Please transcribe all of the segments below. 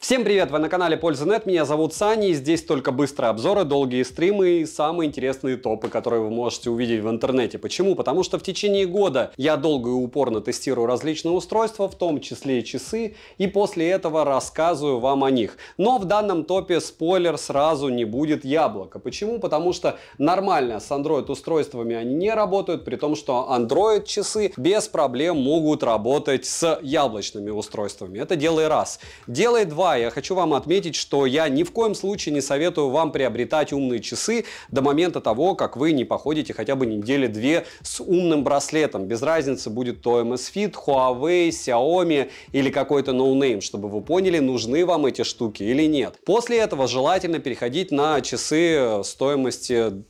Всем привет, вы на канале Польза.нет, меня зовут Сани, и здесь только быстрые обзоры, долгие стримы и самые интересные топы, которые вы можете увидеть в интернете. Почему? Потому что в течение года я долго и упорно тестирую различные устройства, в том числе и часы, и после этого рассказываю вам о них. Но в данном топе спойлер сразу не будет яблоко. Почему? Потому что нормально с Android устройствами они не работают, при том, что Android часы без проблем могут работать с яблочными устройствами. Это делай раз. Делай два я хочу вам отметить, что я ни в коем случае не советую вам приобретать умные часы до момента того, как вы не походите хотя бы недели-две с умным браслетом. Без разницы, будет то MS Fit, Huawei, Xiaomi или какой-то ноунейм, чтобы вы поняли, нужны вам эти штуки или нет. После этого желательно переходить на часы стоимости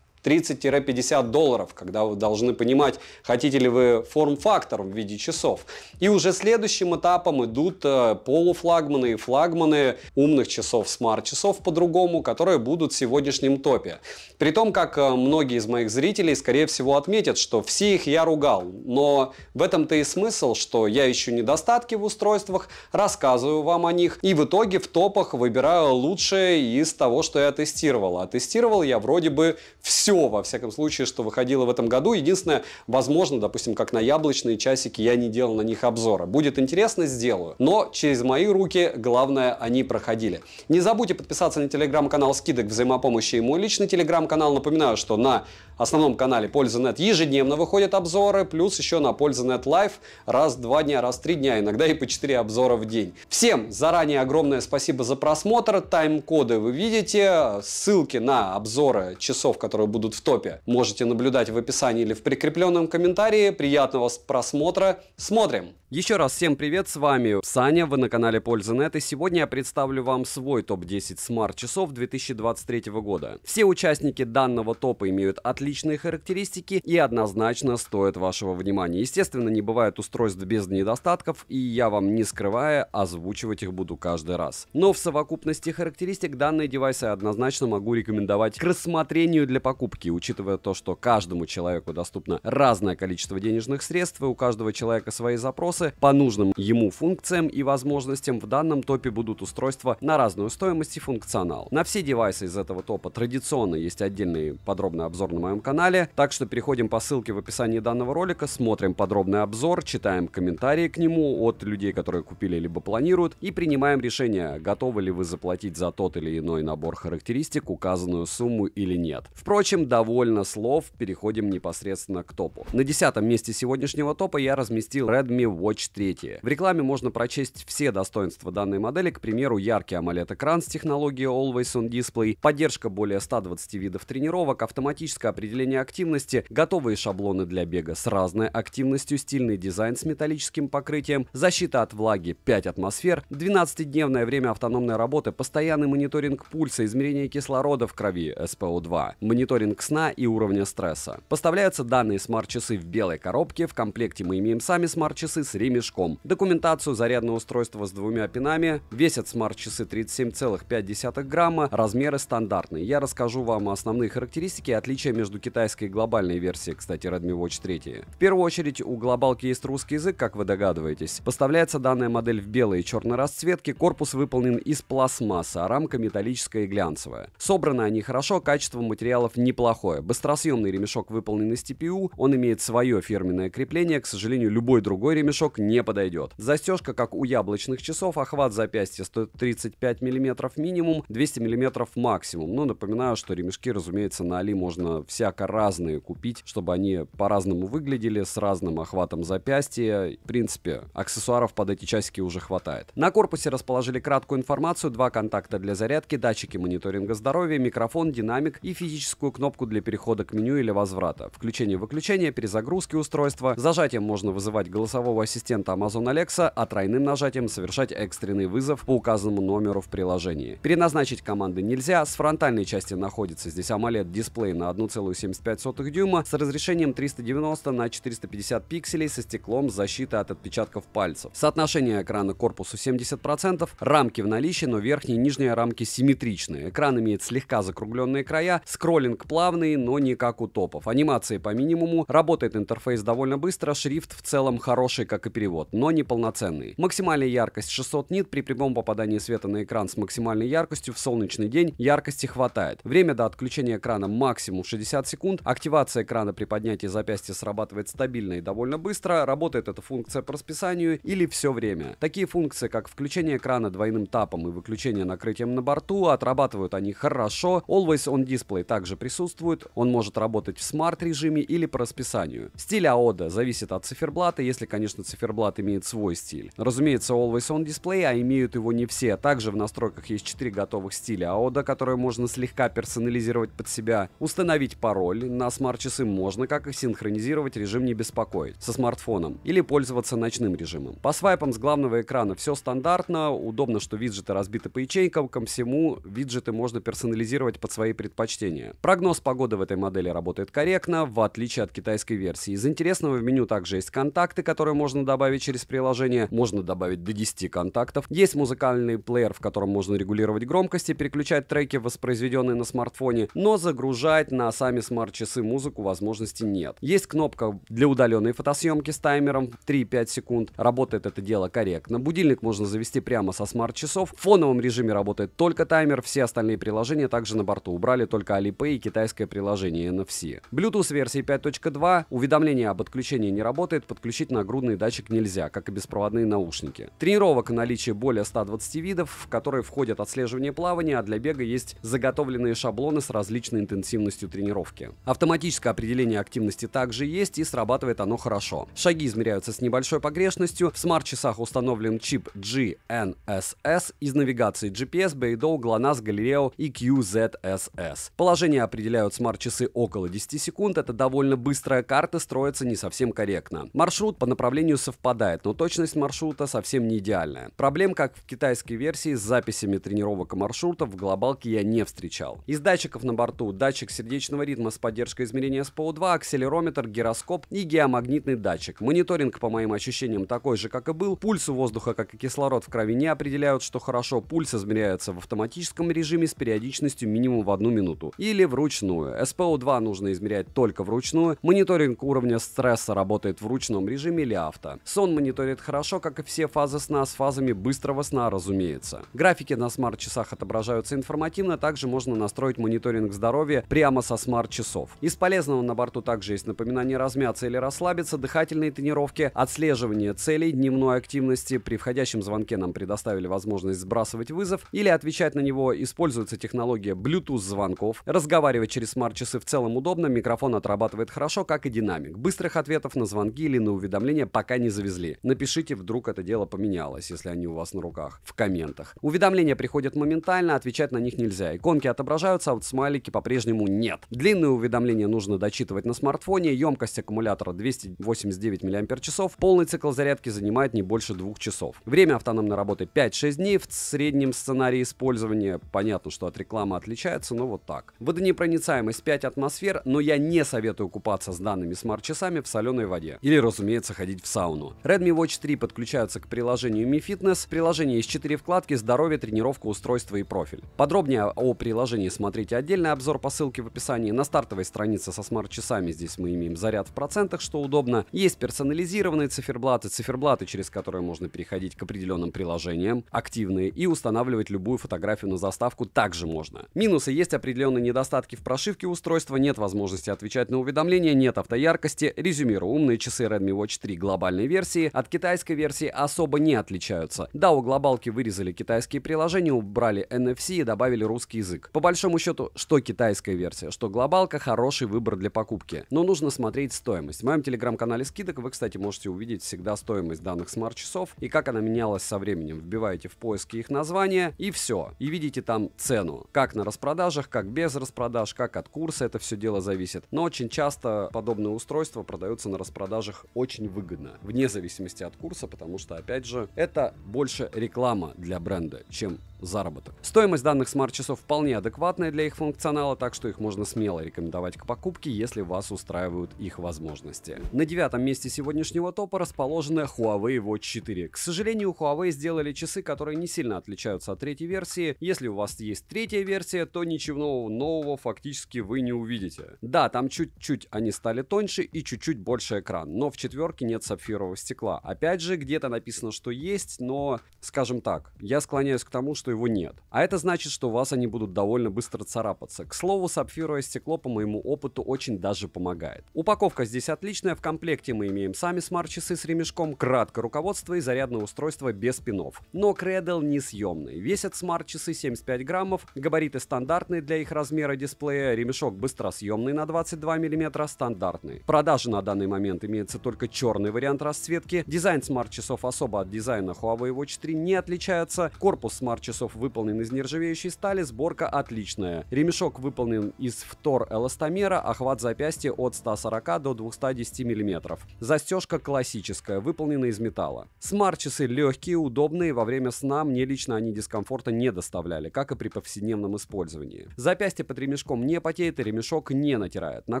30-50 долларов, когда вы должны понимать, хотите ли вы форм-фактор в виде часов. И уже следующим этапом идут э, полуфлагманы и флагманы умных часов, смарт-часов по-другому, которые будут в сегодняшнем топе. При том, как э, многие из моих зрителей, скорее всего, отметят, что все их я ругал, но в этом-то и смысл, что я ищу недостатки в устройствах, рассказываю вам о них и в итоге в топах выбираю лучшее из того, что я тестировал. А тестировал я вроде бы все все, во всяком случае, что выходило в этом году. Единственное, возможно, допустим, как на яблочные часики, я не делал на них обзора. Будет интересно, сделаю. Но через мои руки, главное, они проходили. Не забудьте подписаться на телеграм-канал «Скидок взаимопомощи» и мой личный телеграм-канал. Напоминаю, что на основном канале «Польза.нет» ежедневно выходят обзоры, плюс еще на «Польза.нет Лайв» раз два дня, раз три дня, иногда и по четыре обзора в день. Всем заранее огромное спасибо за просмотр. Тайм-коды вы видите, ссылки на обзоры часов, которые будут будут в топе. Можете наблюдать в описании или в прикрепленном комментарии. Приятного просмотра. Смотрим! Еще раз всем привет, с вами Саня, вы на канале Польза.нет и сегодня я представлю вам свой топ-10 смарт-часов 2023 года. Все участники данного топа имеют отличные характеристики и однозначно стоят вашего внимания. Естественно, не бывает устройств без недостатков и я вам не скрывая озвучивать их буду каждый раз. Но в совокупности характеристик данные девайсы однозначно могу рекомендовать к рассмотрению для покупки покупки, учитывая то, что каждому человеку доступно разное количество денежных средств, и у каждого человека свои запросы по нужным ему функциям и возможностям, в данном топе будут устройства на разную стоимость и функционал. На все девайсы из этого топа традиционно есть отдельный подробный обзор на моем канале, так что переходим по ссылке в описании данного ролика, смотрим подробный обзор, читаем комментарии к нему от людей, которые купили либо планируют, и принимаем решение, готовы ли вы заплатить за тот или иной набор характеристик указанную сумму или нет. Впрочем, общем, довольно слов. Переходим непосредственно к топу. На десятом месте сегодняшнего топа я разместил Redmi Watch 3. В рекламе можно прочесть все достоинства данной модели, к примеру, яркий AMOLED-экран с технологией Always On Display, поддержка более 120 видов тренировок, автоматическое определение активности, готовые шаблоны для бега с разной активностью, стильный дизайн с металлическим покрытием, защита от влаги 5 атмосфер, 12-дневное время автономной работы, постоянный мониторинг пульса, измерение кислорода в крови SPO2, мониторинг мониторинг сна и уровня стресса. Поставляются данные смарт-часы в белой коробке, в комплекте мы имеем сами смарт-часы с ремешком, документацию зарядного устройства с двумя пинами, весят смарт-часы 37,5 грамма, размеры стандартные. Я расскажу вам основные характеристики и отличия между китайской и глобальной версией, кстати, Redmi Watch 3. В первую очередь у глобалки есть русский язык, как вы догадываетесь. Поставляется данная модель в белой и черной расцветке, корпус выполнен из пластмассы, а рамка металлическая и глянцевая. Собраны они хорошо, качество материалов не неплохое. Быстросъемный ремешок выполнен из TPU, он имеет свое фирменное крепление, к сожалению, любой другой ремешок не подойдет. Застежка, как у яблочных часов, охват а запястья 135 мм минимум, 200 мм максимум. Но напоминаю, что ремешки, разумеется, на Али можно всяко разные купить, чтобы они по-разному выглядели, с разным охватом запястья. В принципе, аксессуаров под эти часики уже хватает. На корпусе расположили краткую информацию, два контакта для зарядки, датчики мониторинга здоровья, микрофон, динамик и физическую кнопку кнопку для перехода к меню или возврата, включение-выключение, перезагрузки устройства. Зажатием можно вызывать голосового ассистента Amazon Alexa, а тройным нажатием совершать экстренный вызов по указанному номеру в приложении. Переназначить команды нельзя, с фронтальной части находится здесь AMOLED-дисплей на 1,75 дюйма с разрешением 390 на 450 пикселей со стеклом защиты от отпечатков пальцев. Соотношение экрана к корпусу 70%, рамки в наличии, но верхние и нижние рамки симметричные. Экран имеет слегка закругленные края, скроллинг плавные, но не как у топов. Анимации по минимуму, работает интерфейс довольно быстро, шрифт в целом хороший, как и перевод, но не полноценный. Максимальная яркость 600 нит при прямом попадании света на экран с максимальной яркостью в солнечный день яркости хватает. Время до отключения экрана максимум 60 секунд, активация экрана при поднятии запястья срабатывает стабильно и довольно быстро, работает эта функция по расписанию или все время. Такие функции, как включение экрана двойным тапом и выключение накрытием на борту, отрабатывают они хорошо, Always on Display также присутствует присутствует, он может работать в смарт-режиме или по расписанию. Стиль AODA зависит от циферблата, если, конечно, циферблат имеет свой стиль. Разумеется, Always On Display, а имеют его не все. Также в настройках есть 4 готовых стиля AODA, которые можно слегка персонализировать под себя. Установить пароль на смарт-часы можно, как их синхронизировать режим не беспокоит со смартфоном или пользоваться ночным режимом. По свайпам с главного экрана все стандартно, удобно, что виджеты разбиты по ячейкам, ко всему виджеты можно персонализировать под свои предпочтения. Прогноз Прогноз погоды в этой модели работает корректно, в отличие от китайской версии. Из интересного в меню также есть контакты, которые можно добавить через приложение. Можно добавить до 10 контактов. Есть музыкальный плеер, в котором можно регулировать громкость и переключать треки, воспроизведенные на смартфоне, но загружать на сами смарт-часы музыку возможности нет. Есть кнопка для удаленной фотосъемки с таймером 3-5 секунд. Работает это дело корректно. Будильник можно завести прямо со смарт-часов. В фоновом режиме работает только таймер. Все остальные приложения также на борту убрали только Alipay и китайские китайское приложение NFC. Bluetooth версии 5.2 уведомление об отключении не работает, подключить нагрудный датчик нельзя, как и беспроводные наушники. Тренировок наличие более 120 видов, в которые входят отслеживание плавания, а для бега есть заготовленные шаблоны с различной интенсивностью тренировки. Автоматическое определение активности также есть и срабатывает оно хорошо. Шаги измеряются с небольшой погрешностью, в смарт-часах установлен чип GNSS из навигации GPS, Beidou, GLONASS, Galileo и QZSS. Положение определяется определяют смарт-часы около 10 секунд, это довольно быстрая карта, строится не совсем корректно. Маршрут по направлению совпадает, но точность маршрута совсем не идеальная. Проблем, как в китайской версии, с записями тренировок и маршрутов в глобалке я не встречал. Из датчиков на борту датчик сердечного ритма с поддержкой измерения SPO2, акселерометр, гироскоп и геомагнитный датчик. Мониторинг, по моим ощущениям, такой же, как и был. Пульс у воздуха, как и кислород в крови, не определяют, что хорошо. Пульс измеряется в автоматическом режиме с периодичностью минимум в одну минуту или вручную вручную. СПО-2 нужно измерять только вручную. Мониторинг уровня стресса работает в ручном режиме или авто. Сон мониторит хорошо, как и все фазы сна с фазами быстрого сна, разумеется. Графики на смарт-часах отображаются информативно, также можно настроить мониторинг здоровья прямо со смарт-часов. Из полезного на борту также есть напоминание размяться или расслабиться, дыхательные тренировки, отслеживание целей дневной активности. При входящем звонке нам предоставили возможность сбрасывать вызов или отвечать на него. Используется технология Bluetooth звонков. Разговаривать разговаривать через смарт-часы в целом удобно, микрофон отрабатывает хорошо, как и динамик. Быстрых ответов на звонки или на уведомления пока не завезли. Напишите, вдруг это дело поменялось, если они у вас на руках, в комментах. Уведомления приходят моментально, отвечать на них нельзя. Иконки отображаются, а вот смайлики по-прежнему нет. Длинные уведомления нужно дочитывать на смартфоне, емкость аккумулятора 289 мАч, полный цикл зарядки занимает не больше двух часов. Время автономной работы 5-6 дней, в среднем сценарии использования, понятно, что от рекламы отличается, но вот так. Водонепроницаемый Водонепроницаемость 5 атмосфер, но я не советую купаться с данными смарт-часами в соленой воде. Или, разумеется, ходить в сауну. Redmi Watch 3 подключаются к приложению Mi Fitness. Приложение из 4 вкладки «Здоровье, тренировка, устройство и профиль». Подробнее о приложении смотрите отдельный обзор по ссылке в описании. На стартовой странице со смарт-часами здесь мы имеем заряд в процентах, что удобно. Есть персонализированные циферблаты, циферблаты, через которые можно переходить к определенным приложениям, активные, и устанавливать любую фотографию на заставку также можно. Минусы есть определенные недостатки в прошивке устройства нет возможности отвечать на уведомления, нет автояркости. Резюмирую, умные часы Redmi Watch 3 глобальной версии от китайской версии особо не отличаются. Да, у глобалки вырезали китайские приложения, убрали NFC и добавили русский язык. По большому счету, что китайская версия, что глобалка хороший выбор для покупки. Но нужно смотреть стоимость. В моем телеграм-канале скидок вы, кстати, можете увидеть всегда стоимость данных смарт-часов и как она менялась со временем. Вбиваете в поиске их название и все. И видите там цену. Как на распродажах, как без распродаж, как от курса это все дело зависит. Но очень часто подобные устройства продаются на распродажах очень выгодно, вне зависимости от курса, потому что, опять же, это больше реклама для бренда, чем заработок. Стоимость данных смарт-часов вполне адекватная для их функционала, так что их можно смело рекомендовать к покупке, если вас устраивают их возможности. На девятом месте сегодняшнего топа расположена Huawei Watch 4. К сожалению, Huawei сделали часы, которые не сильно отличаются от третьей версии. Если у вас есть третья версия, то ничего нового фактически практически вы не увидите. Да, там чуть-чуть они стали тоньше и чуть-чуть больше экран, но в четверке нет сапфирового стекла. Опять же, где-то написано, что есть, но, скажем так, я склоняюсь к тому, что его нет. А это значит, что у вас они будут довольно быстро царапаться. К слову, сапфировое стекло, по моему опыту, очень даже помогает. Упаковка здесь отличная, в комплекте мы имеем сами смарт-часы с ремешком, краткое руководство и зарядное устройство без пинов. Но не съемный. Весят смарт-часы 75 граммов, габариты стандартные для их размера дисплея белые, ремешок быстросъемный на 22 мм, стандартный. В продаже на данный момент имеется только черный вариант расцветки. Дизайн смарт-часов особо от дизайна Huawei Watch 3 не отличается. Корпус смарт-часов выполнен из нержавеющей стали, сборка отличная. Ремешок выполнен из втор эластомера, охват а запястья от 140 до 210 мм. Застежка классическая, выполнена из металла. Смарт-часы легкие, удобные, во время сна мне лично они дискомфорта не доставляли, как и при повседневном использовании. Запястье под ремешком не потеет и ремешок не натирает. На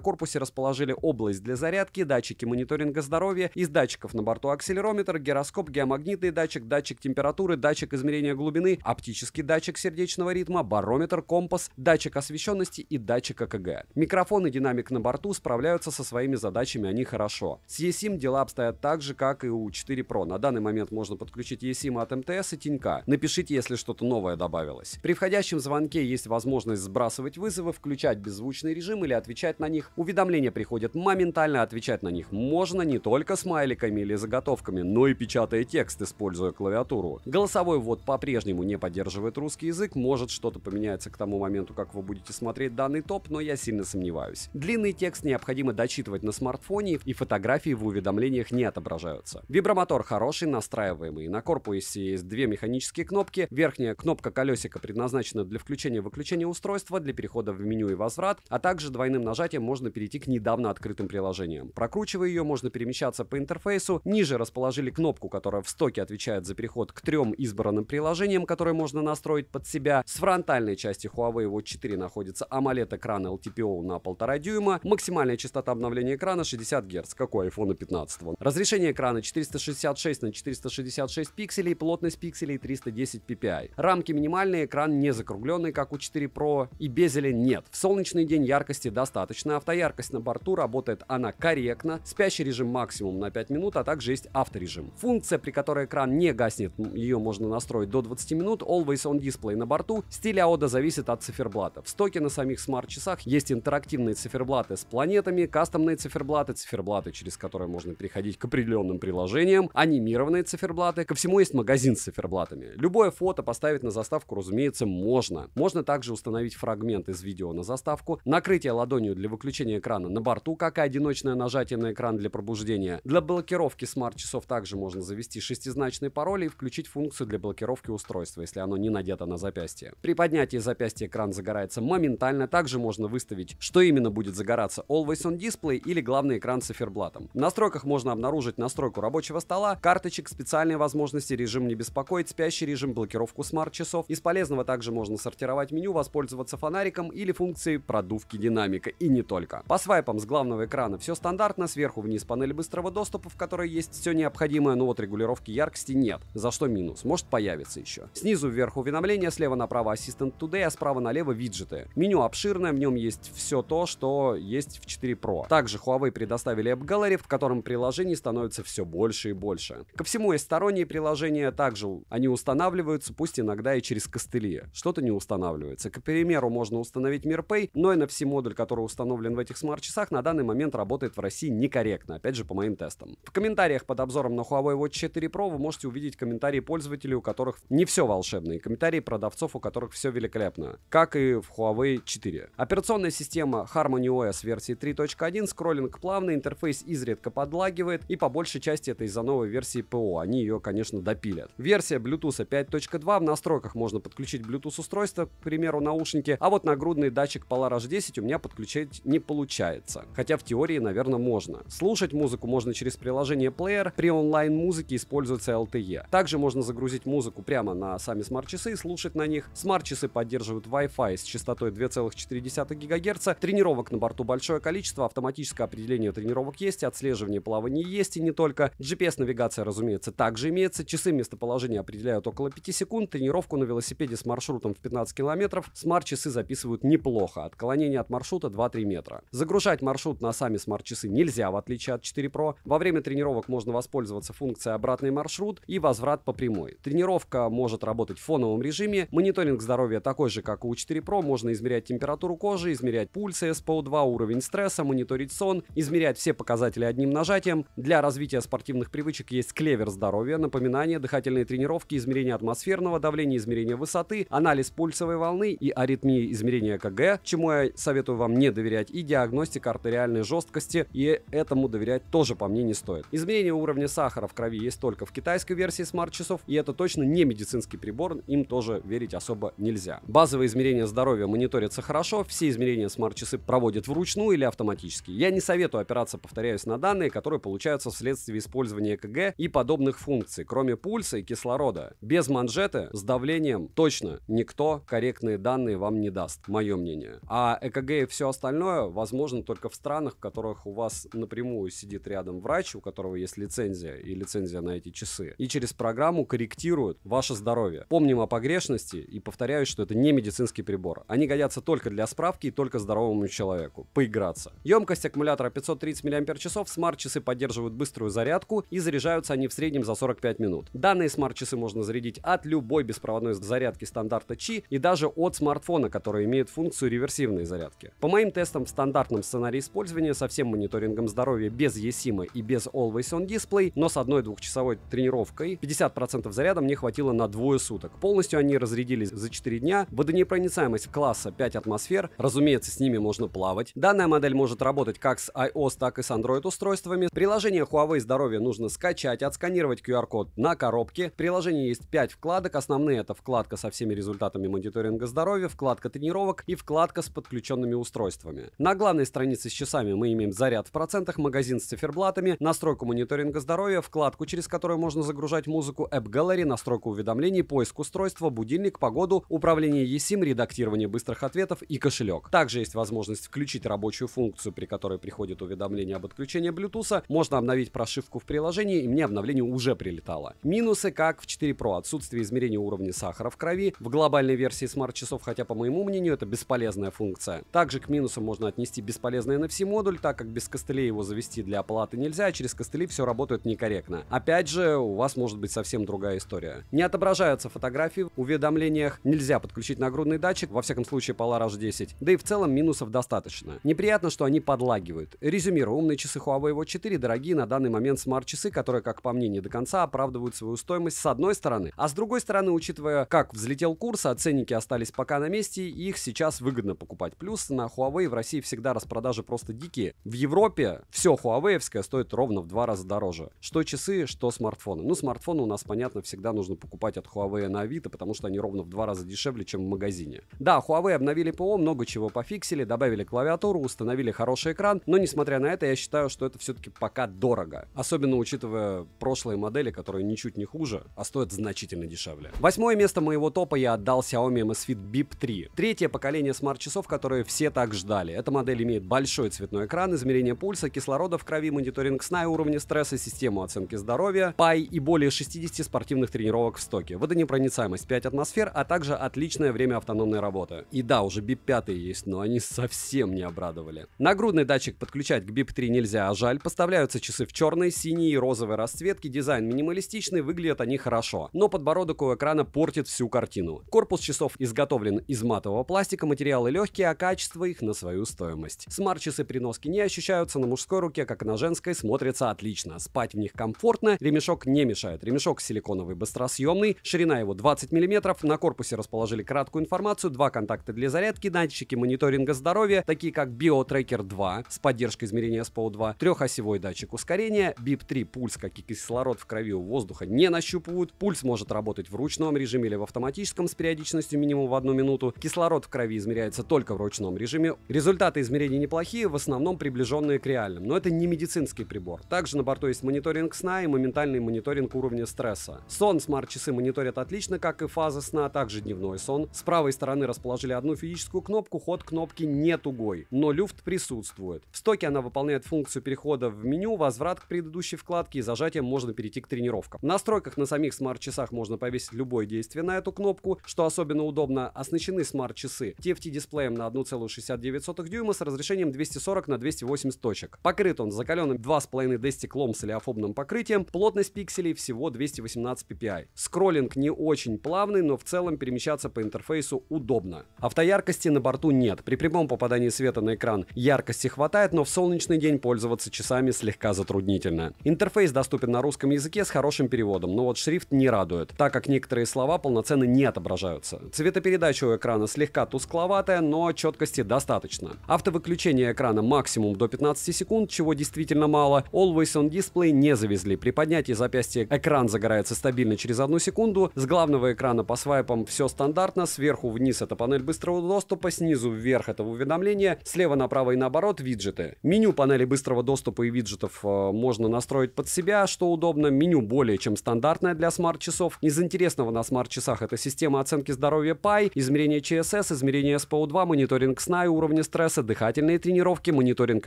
корпусе расположили область для зарядки, датчики мониторинга здоровья, из датчиков на борту акселерометр, гироскоп, геомагнитный датчик, датчик температуры, датчик измерения глубины, оптический датчик сердечного ритма, барометр, компас, датчик освещенности и датчик АКГ. Микрофон и динамик на борту справляются со своими задачами они хорошо. С eSIM дела обстоят так же, как и у 4 Pro. На данный момент можно подключить eSIM от МТС и Тинька. Напишите, если что-то новое добавилось. При входящем звонке есть возможность сбрасывать вызовы, включать беззвучный режим или отвечать на них. Уведомления приходят моментально, отвечать на них можно не только смайликами или заготовками, но и печатая текст, используя клавиатуру. Голосовой ввод по-прежнему не поддерживает русский язык, может что-то поменяется к тому моменту, как вы будете смотреть данный топ, но я сильно сомневаюсь. Длинный текст необходимо дочитывать на смартфоне, и фотографии в уведомлениях не отображаются. Вибромотор хороший, настраиваемый. На корпусе есть две механические кнопки. Верхняя кнопка колесика предназначена для включения-выключения устройства, для перехода в меню меню и возврат, а также двойным нажатием можно перейти к недавно открытым приложениям. Прокручивая ее, можно перемещаться по интерфейсу. Ниже расположили кнопку, которая в стоке отвечает за переход к трем избранным приложениям, которые можно настроить под себя. С фронтальной части Huawei Watch 4 находится AMOLED-экран LTPO на 1,5 дюйма, максимальная частота обновления экрана 60 Гц, как у iPhone 15. Разрешение экрана 466 на 466 пикселей, плотность пикселей 310 ppi. Рамки минимальные, экран не закругленный, как у 4 Pro, и безеля нет вперед. В солнечный день яркости достаточно, автояркость на борту работает она корректно, спящий режим максимум на 5 минут, а также есть авторежим. Функция, при которой экран не гаснет, ее можно настроить до 20 минут, Always On Display на борту, стиль AODA зависит от циферблата. В стоке на самих смарт-часах есть интерактивные циферблаты с планетами, кастомные циферблаты, циферблаты, через которые можно переходить к определенным приложениям, анимированные циферблаты, ко всему есть магазин с циферблатами. Любое фото поставить на заставку, разумеется, можно. Можно также установить фрагмент из видео на заставку, накрытие ладонью для выключения экрана на борту, как и одиночное нажатие на экран для пробуждения. Для блокировки смарт-часов также можно завести шестизначный пароль и включить функцию для блокировки устройства, если оно не надето на запястье. При поднятии запястья экран загорается моментально, также можно выставить, что именно будет загораться Always on Display или главный экран с циферблатом. В настройках можно обнаружить настройку рабочего стола, карточек, специальные возможности, режим не беспокоить, спящий режим, блокировку смарт-часов. Из полезного также можно сортировать меню, воспользоваться фонариком или функцией функции продувки динамика и не только. По свайпам с главного экрана все стандартно, сверху вниз панель быстрого доступа, в которой есть все необходимое, но вот регулировки яркости нет, за что минус, может появится еще. Снизу вверх уведомления, слева направо Assistant Today, а справа налево виджеты. Меню обширное, в нем есть все то, что есть в 4 Pro. Также Huawei предоставили App Gallery, в котором приложений становится все больше и больше. Ко всему есть сторонние приложения, также они устанавливаются, пусть иногда и через костыли. Что-то не устанавливается. К примеру, можно установить MirPay, но NFC модуль, который установлен в этих смарт-часах, на данный момент работает в России некорректно, опять же по моим тестам. В комментариях под обзором на Huawei Watch 4 Pro вы можете увидеть комментарии пользователей, у которых не все волшебно, и комментарии продавцов, у которых все великолепно, как и в Huawei 4. Операционная система Harmony OS версии 3.1, скроллинг плавный, интерфейс изредка подлагивает, и по большей части это из-за новой версии ПО, они ее, конечно, допилят. Версия Bluetooth 5.2, в настройках можно подключить Bluetooth устройство, к примеру, наушники, а вот нагрудные датчики тачек Polaroid 10 у меня подключать не получается. Хотя в теории, наверное, можно. Слушать музыку можно через приложение Player. При онлайн-музыке используется LTE. Также можно загрузить музыку прямо на сами смарт-часы и слушать на них. Смарт-часы поддерживают Wi-Fi с частотой 2,4 ГГц. Тренировок на борту большое количество, автоматическое определение тренировок есть, отслеживание плавания есть и не только. GPS-навигация, разумеется, также имеется. Часы местоположения определяют около 5 секунд. Тренировку на велосипеде с маршрутом в 15 километров смарт-часы записывают не получается плохо. Отклонение от маршрута 2-3 метра. Загружать маршрут на сами смарт-часы нельзя, в отличие от 4 Pro. Во время тренировок можно воспользоваться функцией «Обратный маршрут» и «Возврат по прямой». Тренировка может работать в фоновом режиме. Мониторинг здоровья такой же, как и у 4 Pro. Можно измерять температуру кожи, измерять пульс SPO2, уровень стресса, мониторить сон, измерять все показатели одним нажатием. Для развития спортивных привычек есть клевер здоровья, напоминание, дыхательные тренировки, измерение атмосферного давления, измерение высоты, анализ пульсовой волны и аритмии измерения как ЭКГ, чему я советую вам не доверять, и диагностика артериальной жесткости, и этому доверять тоже, по мне, не стоит. изменение уровня сахара в крови есть только в китайской версии смарт-часов, и это точно не медицинский прибор, им тоже верить особо нельзя. Базовые измерения здоровья мониторятся хорошо, все измерения смарт-часы проводят вручную или автоматически. Я не советую опираться, повторяюсь, на данные, которые получаются вследствие использования ЭКГ и подобных функций, кроме пульса и кислорода. Без манжеты с давлением точно никто корректные данные вам не даст, мое мнение. А ЭКГ и все остальное возможно только в странах, в которых у вас напрямую сидит рядом врач, у которого есть лицензия и лицензия на эти часы. И через программу корректируют ваше здоровье. Помним о погрешности и повторяю, что это не медицинский прибор. Они годятся только для справки и только здоровому человеку. Поиграться. Емкость аккумулятора 530 мАч, смарт-часы поддерживают быструю зарядку и заряжаются они в среднем за 45 минут. Данные смарт-часы можно зарядить от любой беспроводной зарядки стандарта Qi и даже от смартфона, который имеет функцию функцию реверсивной зарядки. По моим тестам в стандартном сценарии использования со всем мониторингом здоровья без eSIM и без Always On Display, но с одной двухчасовой тренировкой 50% заряда мне хватило на двое суток. Полностью они разрядились за 4 дня, водонепроницаемость класса 5 атмосфер, разумеется, с ними можно плавать. Данная модель может работать как с iOS, так и с Android устройствами. Приложение Huawei Здоровье нужно скачать, отсканировать QR-код на коробке. В приложении есть 5 вкладок, основные это вкладка со всеми результатами мониторинга здоровья, вкладка тренировок и в вкладка с подключенными устройствами. На главной странице с часами мы имеем заряд в процентах, магазин с циферблатами, настройку мониторинга здоровья, вкладку, через которую можно загружать музыку, App Gallery, настройку уведомлений, поиск устройства, будильник, погоду, управление eSIM, редактирование быстрых ответов и кошелек. Также есть возможность включить рабочую функцию, при которой приходит уведомление об отключении Bluetooth, можно обновить прошивку в приложении, и мне обновление уже прилетало. Минусы, как в 4 Pro, отсутствие измерения уровня сахара в крови, в глобальной версии смарт-часов, хотя по моему мнению это бесполезно полезная функция. Также к минусам можно отнести бесполезный NFC модуль, так как без костылей его завести для оплаты нельзя, а через костыли все работает некорректно. Опять же, у вас может быть совсем другая история. Не отображаются фотографии в уведомлениях, нельзя подключить нагрудный датчик, во всяком случае Polar H10, да и в целом минусов достаточно. Неприятно, что они подлагивают. Резюмирую, умные часы Huawei Watch 4 дорогие на данный момент смарт-часы, которые, как по мне, не до конца оправдывают свою стоимость с одной стороны, а с другой стороны, учитывая, как взлетел курс, а ценники остались пока на месте, их сейчас выгодно покупать. Плюс на Huawei в России всегда распродажи просто дикие. В Европе все хуавеевское стоит ровно в два раза дороже. Что часы, что смартфоны. Ну, смартфоны у нас, понятно, всегда нужно покупать от Huawei на Авито, потому что они ровно в два раза дешевле, чем в магазине. Да, Huawei обновили ПО, много чего пофиксили, добавили клавиатуру, установили хороший экран, но несмотря на это, я считаю, что это все-таки пока дорого. Особенно учитывая прошлые модели, которые ничуть не хуже, а стоят значительно дешевле. Восьмое место моего топа я отдал Xiaomi MS Fit Bip 3. Третье поколение поколение смарт-часов, которые все так ждали. Эта модель имеет большой цветной экран, измерение пульса, кислорода в крови, мониторинг сна и уровня стресса, систему оценки здоровья, пай и более 60 спортивных тренировок в стоке, водонепроницаемость 5 атмосфер, а также отличное время автономной работы. И да, уже бип 5 есть, но они совсем не обрадовали. Нагрудный датчик подключать к бип 3 нельзя, а жаль. Поставляются часы в черной, синей и розовой расцветке, дизайн минималистичный, выглядят они хорошо. Но подбородок у экрана портит всю картину. Корпус часов изготовлен из матового пластика, материала материалы легкие, а качество их на свою стоимость. Смарт-часы носке не ощущаются на мужской руке, как на женской, смотрятся отлично. Спать в них комфортно, ремешок не мешает. Ремешок силиконовый быстросъемный, ширина его 20 мм, на корпусе расположили краткую информацию, два контакта для зарядки, датчики мониторинга здоровья, такие как BioTracker 2 с поддержкой измерения SPO2, трехосевой датчик ускорения, BIP3 пульс, как и кислород в крови у воздуха не нащупывают, пульс может работать в ручном режиме или в автоматическом с периодичностью минимум в одну минуту, кислород в крови измеряется измеряется только в ручном режиме. Результаты измерений неплохие, в основном приближенные к реальным, но это не медицинский прибор. Также на борту есть мониторинг сна и моментальный мониторинг уровня стресса. Сон смарт-часы мониторят отлично, как и фазы сна, а также дневной сон. С правой стороны расположили одну физическую кнопку, ход кнопки не тугой, но люфт присутствует. В стоке она выполняет функцию перехода в меню, возврат к предыдущей вкладке и зажатием можно перейти к тренировкам. В настройках на самих смарт-часах можно повесить любое действие на эту кнопку, что особенно удобно. Оснащены смарт-часы TFT-дисплеем на 1,69 дюйма с разрешением 240 на 280 точек. Покрыт он закаленным 2,5D стеклом с олеофобным покрытием, плотность пикселей всего 218 ppi. Скроллинг не очень плавный, но в целом перемещаться по интерфейсу удобно. Автояркости на борту нет. При прямом попадании света на экран яркости хватает, но в солнечный день пользоваться часами слегка затруднительно. Интерфейс доступен на русском языке с хорошим переводом, но вот шрифт не радует, так как некоторые слова полноценно не отображаются. Цветопередача у экрана слегка тускла, маловато, но четкости достаточно. Автовыключение экрана максимум до 15 секунд, чего действительно мало. Always on Display не завезли. При поднятии запястья экран загорается стабильно через одну секунду. С главного экрана по свайпам все стандартно. Сверху вниз это панель быстрого доступа, снизу вверх это уведомление, слева направо и наоборот виджеты. Меню панели быстрого доступа и виджетов э, можно настроить под себя, что удобно. Меню более чем стандартное для смарт-часов. Из интересного на смарт-часах это система оценки здоровья Pi, измерение ЧСС, измерение измерение СПО2, мониторинг сна и уровня стресса, дыхательные тренировки, мониторинг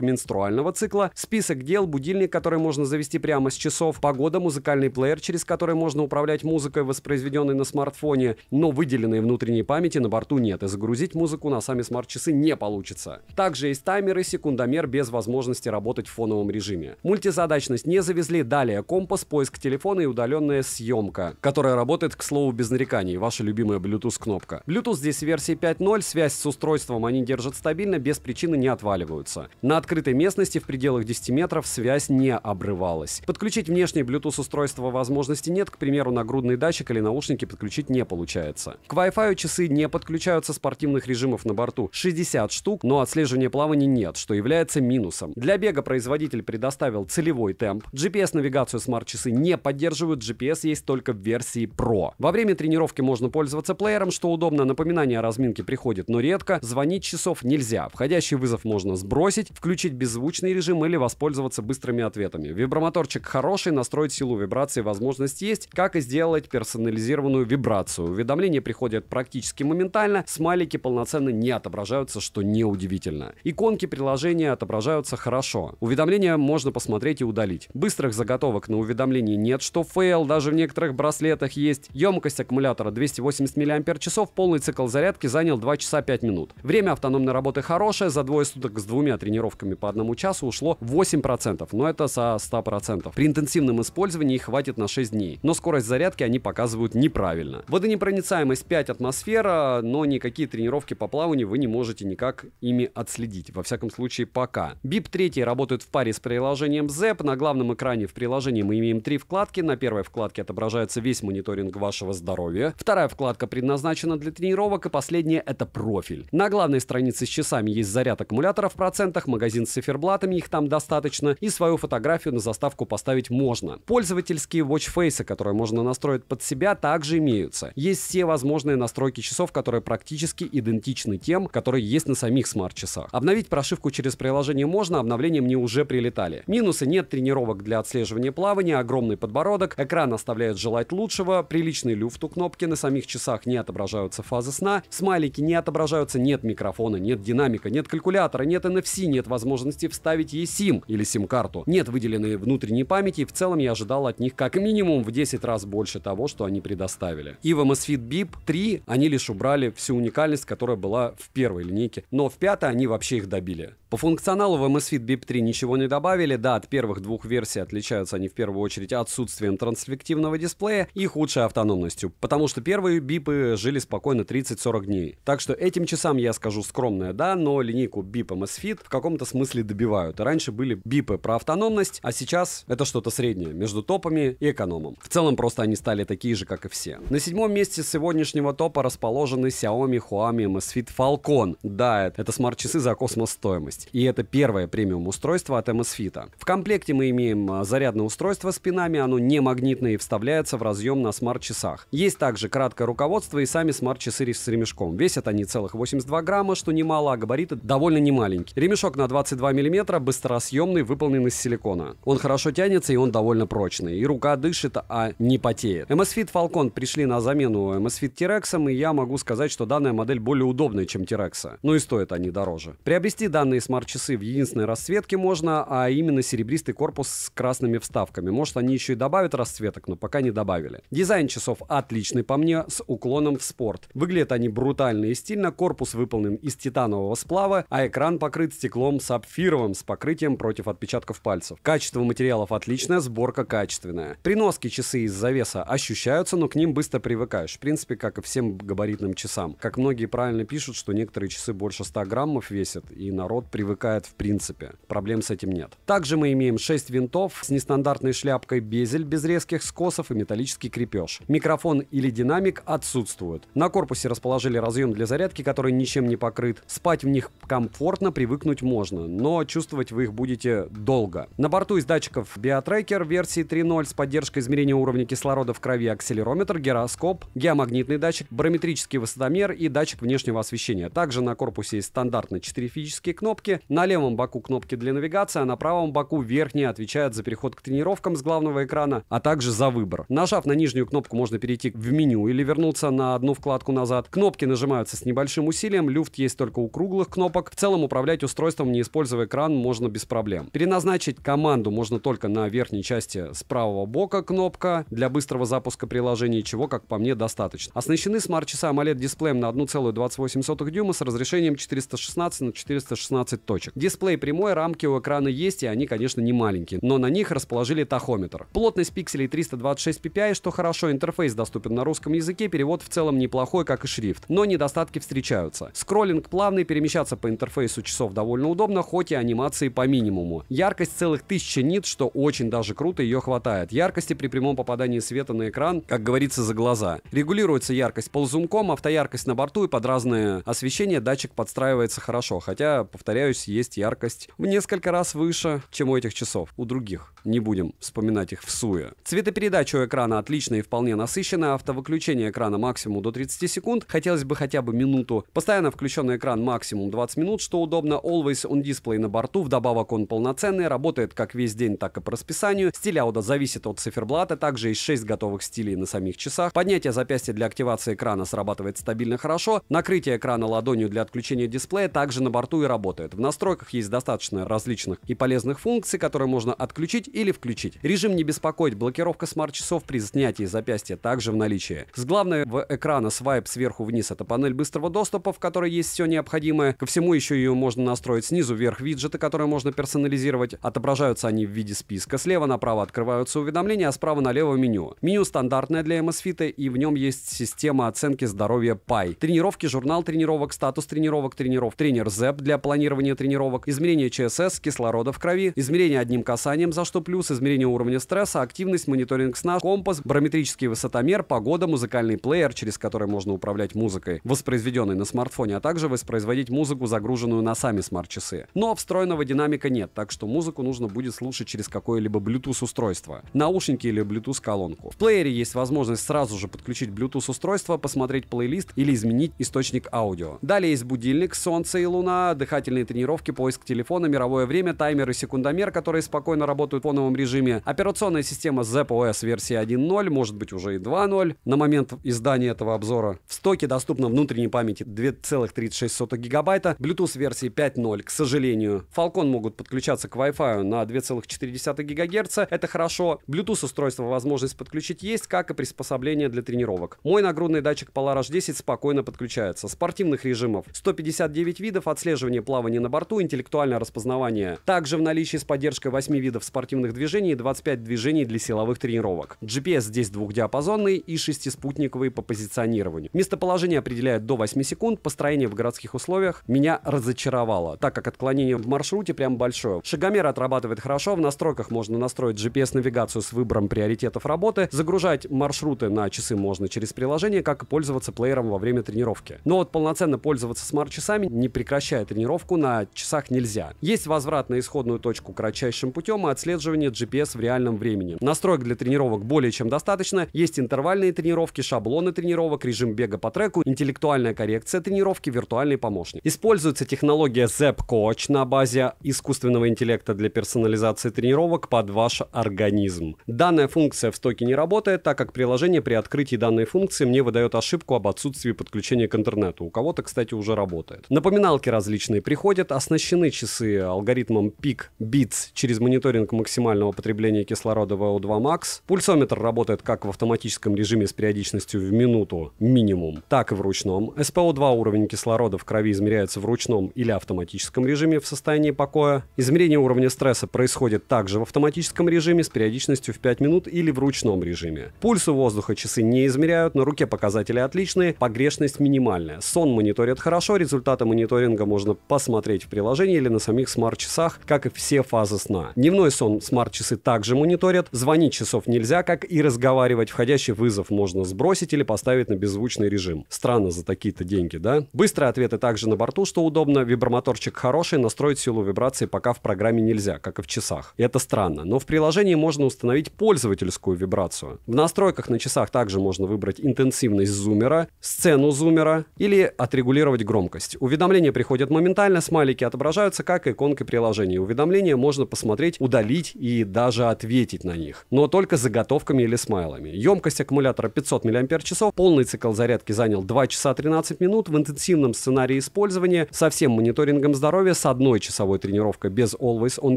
менструального цикла, список дел, будильник, который можно завести прямо с часов, погода, музыкальный плеер, через который можно управлять музыкой, воспроизведенной на смартфоне, но выделенной внутренней памяти на борту нет, и загрузить музыку на сами смарт-часы не получится. Также есть таймеры, секундомер без возможности работать в фоновом режиме. Мультизадачность не завезли, далее компас, поиск телефона и удаленная съемка, которая работает, к слову, без нареканий, ваша любимая Bluetooth-кнопка. Bluetooth здесь версии 5.0, связь с устройством они держат стабильно, без причины не отваливаются. На открытой местности в пределах 10 метров связь не обрывалась. Подключить внешний Bluetooth устройство возможности нет, к примеру, нагрудный датчик или наушники подключить не получается. К Wi-Fi часы не подключаются спортивных режимов на борту 60 штук, но отслеживания плавания нет, что является минусом. Для бега производитель предоставил целевой темп. GPS-навигацию смарт-часы не поддерживают, GPS есть только в версии Pro. Во время тренировки можно пользоваться плеером, что удобно, напоминание о разминке приходит но редко. Звонить часов нельзя. Входящий вызов можно сбросить, включить беззвучный режим или воспользоваться быстрыми ответами. Вибромоторчик хороший, настроить силу вибрации возможность есть, как и сделать персонализированную вибрацию. Уведомления приходят практически моментально, смайлики полноценно не отображаются, что неудивительно. Иконки приложения отображаются хорошо. Уведомления можно посмотреть и удалить. Быстрых заготовок на уведомлении нет, что фейл даже в некоторых браслетах есть. Емкость аккумулятора 280 мАч, полный цикл зарядки занял 2 часа часа 5 минут. Время автономной работы хорошее, за двое суток с двумя тренировками по одному часу ушло 8%, но это со 100%. При интенсивном использовании хватит на 6 дней, но скорость зарядки они показывают неправильно. Водонепроницаемость 5 атмосфера, но никакие тренировки по плаванию вы не можете никак ими отследить, во всяком случае пока. BIP 3 работает в паре с приложением ZEP, на главном экране в приложении мы имеем три вкладки, на первой вкладке отображается весь мониторинг вашего здоровья, вторая вкладка предназначена для тренировок и последняя это про профиль. На главной странице с часами есть заряд аккумулятора в процентах, магазин с циферблатами, их там достаточно, и свою фотографию на заставку поставить можно. Пользовательские watchface, которые можно настроить под себя, также имеются. Есть все возможные настройки часов, которые практически идентичны тем, которые есть на самих смарт-часах. Обновить прошивку через приложение можно, а обновления мне уже прилетали. Минусы нет тренировок для отслеживания плавания, огромный подбородок, экран оставляет желать лучшего, приличный люфт у кнопки, на самих часах не отображаются фазы сна, смайлики не отображаются отображаются, нет микрофона, нет динамика, нет калькулятора, нет NFC, нет возможности вставить eSIM или SIM-карту, нет выделенной внутренней памяти, и в целом я ожидал от них как минимум в 10 раз больше того, что они предоставили. И в Amazfit Bip 3 они лишь убрали всю уникальность, которая была в первой линейке, но в пятой они вообще их добили. По функционалу в MSFit BIP3 ничего не добавили. Да, от первых двух версий отличаются они в первую очередь отсутствием трансфлективного дисплея и худшей автономностью, потому что первые бипы жили спокойно 30-40 дней. Так что этим часам я скажу скромное да, но линейку бип MSFit в каком-то смысле добивают. Раньше были бипы про автономность, а сейчас это что-то среднее между топами и экономом. В целом просто они стали такие же, как и все. На седьмом месте сегодняшнего топа расположены Xiaomi Huami MSFit Falcon. Да, это смарт-часы за космос стоимость. 6, и это первое премиум-устройство от MS В комплекте мы имеем а, зарядное устройство с пинами, оно не магнитное и вставляется в разъем на смарт-часах. Есть также краткое руководство и сами смарт-часы с ремешком. Весят они целых 82 грамма, что немало, а габариты довольно немаленькие. Ремешок на 22 мм, быстросъемный, выполнен из силикона. Он хорошо тянется и он довольно прочный. И рука дышит, а не потеет. MS Falcon пришли на замену MS Fit T-Rex, и я могу сказать, что данная модель более удобная, чем T-Rex. Ну и стоят они дороже. Приобрести данные смарт-часы в единственной расцветке можно, а именно серебристый корпус с красными вставками. Может, они еще и добавят расцветок, но пока не добавили. Дизайн часов отличный по мне, с уклоном в спорт. Выглядят они брутально и стильно, корпус выполнен из титанового сплава, а экран покрыт стеклом сапфировым с покрытием против отпечатков пальцев. Качество материалов отличное, сборка качественная. Приноски часы из завеса ощущаются, но к ним быстро привыкаешь. В принципе, как и всем габаритным часам. Как многие правильно пишут, что некоторые часы больше 100 граммов весят, и народ привыкает в принципе. Проблем с этим нет. Также мы имеем 6 винтов с нестандартной шляпкой безель без резких скосов и металлический крепеж. Микрофон или динамик отсутствуют. На корпусе расположили разъем для зарядки, который ничем не покрыт. Спать в них комфортно, привыкнуть можно, но чувствовать вы их будете долго. На борту из датчиков Биотрекер версии 3.0 с поддержкой измерения уровня кислорода в крови акселерометр, гироскоп, геомагнитный датчик, барометрический высотомер и датчик внешнего освещения. Также на корпусе есть стандартно 4 физические кнопки, кнопки. На левом боку кнопки для навигации, а на правом боку верхняя отвечает за переход к тренировкам с главного экрана, а также за выбор. Нажав на нижнюю кнопку, можно перейти в меню или вернуться на одну вкладку назад. Кнопки нажимаются с небольшим усилием, люфт есть только у круглых кнопок. В целом управлять устройством, не используя экран, можно без проблем. Переназначить команду можно только на верхней части с правого бока кнопка для быстрого запуска приложения, чего, как по мне, достаточно. Оснащены смарт-часы AMOLED-дисплеем на 1,28 дюйма с разрешением 416 на 416 12 точек. Дисплей прямой, рамки у экрана есть, и они, конечно, не маленькие, но на них расположили тахометр. Плотность пикселей 326 ppi, что хорошо, интерфейс доступен на русском языке, перевод в целом неплохой, как и шрифт, но недостатки встречаются. Скроллинг плавный, перемещаться по интерфейсу часов довольно удобно, хоть и анимации по минимуму. Яркость целых 1000 нит, что очень даже круто, ее хватает. Яркости при прямом попадании света на экран, как говорится, за глаза. Регулируется яркость ползунком, автояркость на борту и под разное освещение датчик подстраивается хорошо, хотя, повторяю, умудряюсь есть яркость в несколько раз выше, чем у этих часов, у других. Не будем вспоминать их в суе. Цветопередача у экрана отличная и вполне насыщенная, автовыключение экрана максимум до 30 секунд, хотелось бы хотя бы минуту. Постоянно включенный экран максимум 20 минут, что удобно, always on display на борту, вдобавок он полноценный, работает как весь день, так и по расписанию. Стиль ауда зависит от циферблата, также есть 6 готовых стилей на самих часах. Поднятие запястья для активации экрана срабатывает стабильно хорошо, накрытие экрана ладонью для отключения дисплея также на борту и работает работает. В настройках есть достаточно различных и полезных функций, которые можно отключить или включить. Режим «Не беспокоить», блокировка смарт-часов при снятии запястья также в наличии. С главного экрана свайп сверху вниз — это панель быстрого доступа, в которой есть все необходимое. Ко всему еще ее можно настроить снизу вверх виджеты, которые можно персонализировать. Отображаются они в виде списка. Слева направо открываются уведомления, а справа налево меню. Меню стандартное для MS Fit, и в нем есть система оценки здоровья PAI. Тренировки, журнал тренировок, статус тренировок, тренеров, тренер ZEP для планирования планирование тренировок, измерение ЧСС, кислорода в крови, измерение одним касанием, за что плюс, измерение уровня стресса, активность, мониторинг сна, компас, барометрический высотомер, погода, музыкальный плеер, через который можно управлять музыкой, воспроизведенной на смартфоне, а также воспроизводить музыку, загруженную на сами смарт-часы. Но встроенного динамика нет, так что музыку нужно будет слушать через какое-либо Bluetooth устройство, наушники или Bluetooth колонку. В плеере есть возможность сразу же подключить Bluetooth устройство, посмотреть плейлист или изменить источник аудио. Далее есть будильник, солнце и луна, дыхательные тренировки, поиск телефона, мировое время, таймер и секундомер, которые спокойно работают в фоновом режиме. Операционная система ZPOS версии 1.0, может быть уже и 2.0 на момент издания этого обзора. В стоке доступно внутренней памяти 2,36 гигабайта, Bluetooth версии 5.0, к сожалению. Falcon могут подключаться к Wi-Fi на 2,4 ГГц, это хорошо. Bluetooth устройство возможность подключить есть, как и приспособление для тренировок. Мой нагрудный датчик Polaroid 10 спокойно подключается. Спортивных режимов 159 видов, отслеживание плавания управление на борту, интеллектуальное распознавание. Также в наличии с поддержкой 8 видов спортивных движений и 25 движений для силовых тренировок. GPS здесь двухдиапазонный и шестиспутниковый по позиционированию. Местоположение определяет до 8 секунд, построение в городских условиях меня разочаровало, так как отклонение в маршруте прям большое. Шагомер отрабатывает хорошо, в настройках можно настроить GPS-навигацию с выбором приоритетов работы, загружать маршруты на часы можно через приложение, как и пользоваться плеером во время тренировки. Но вот полноценно пользоваться смарт-часами, не прекращая тренировку на на часах нельзя. Есть возврат на исходную точку кратчайшим путем и отслеживание GPS в реальном времени. Настроек для тренировок более чем достаточно. Есть интервальные тренировки, шаблоны тренировок, режим бега по треку, интеллектуальная коррекция тренировки, виртуальный помощник. Используется технология ZEP-Coach на базе искусственного интеллекта для персонализации тренировок под ваш организм. Данная функция в стоке не работает, так как приложение при открытии данной функции мне выдает ошибку об отсутствии подключения к интернету. У кого-то, кстати, уже работает. Напоминалки различные приходят Будет оснащены часы алгоритмом Peak Beats через мониторинг максимального потребления кислорода VO2 Max. Пульсометр работает как в автоматическом режиме с периодичностью в минуту минимум, так и в ручном. СПО2 уровень кислорода в крови измеряется в ручном или автоматическом режиме в состоянии покоя. Измерение уровня стресса происходит также в автоматическом режиме с периодичностью в 5 минут или в ручном режиме. Пульсы воздуха часы не измеряют, на руке показатели отличные, погрешность минимальная. Сон мониторят хорошо, результаты мониторинга можно посмотреть смотреть в приложении или на самих смарт-часах, как и все фазы сна. Дневной сон смарт-часы также мониторят, звонить часов нельзя, как и разговаривать. Входящий вызов можно сбросить или поставить на беззвучный режим. Странно за такие-то деньги, да? Быстрые ответы также на борту, что удобно. Вибромоторчик хороший, настроить силу вибрации пока в программе нельзя, как и в часах. И Это странно, но в приложении можно установить пользовательскую вибрацию. В настройках на часах также можно выбрать интенсивность зумера, сцену зумера или отрегулировать громкость. Уведомления приходят моментально, смарт смайлики отображаются как иконка приложения. Уведомления можно посмотреть, удалить и даже ответить на них. Но только заготовками или смайлами. Емкость аккумулятора 500 мАч, полный цикл зарядки занял 2 часа 13 минут. В интенсивном сценарии использования со всем мониторингом здоровья с одной часовой тренировкой без Always On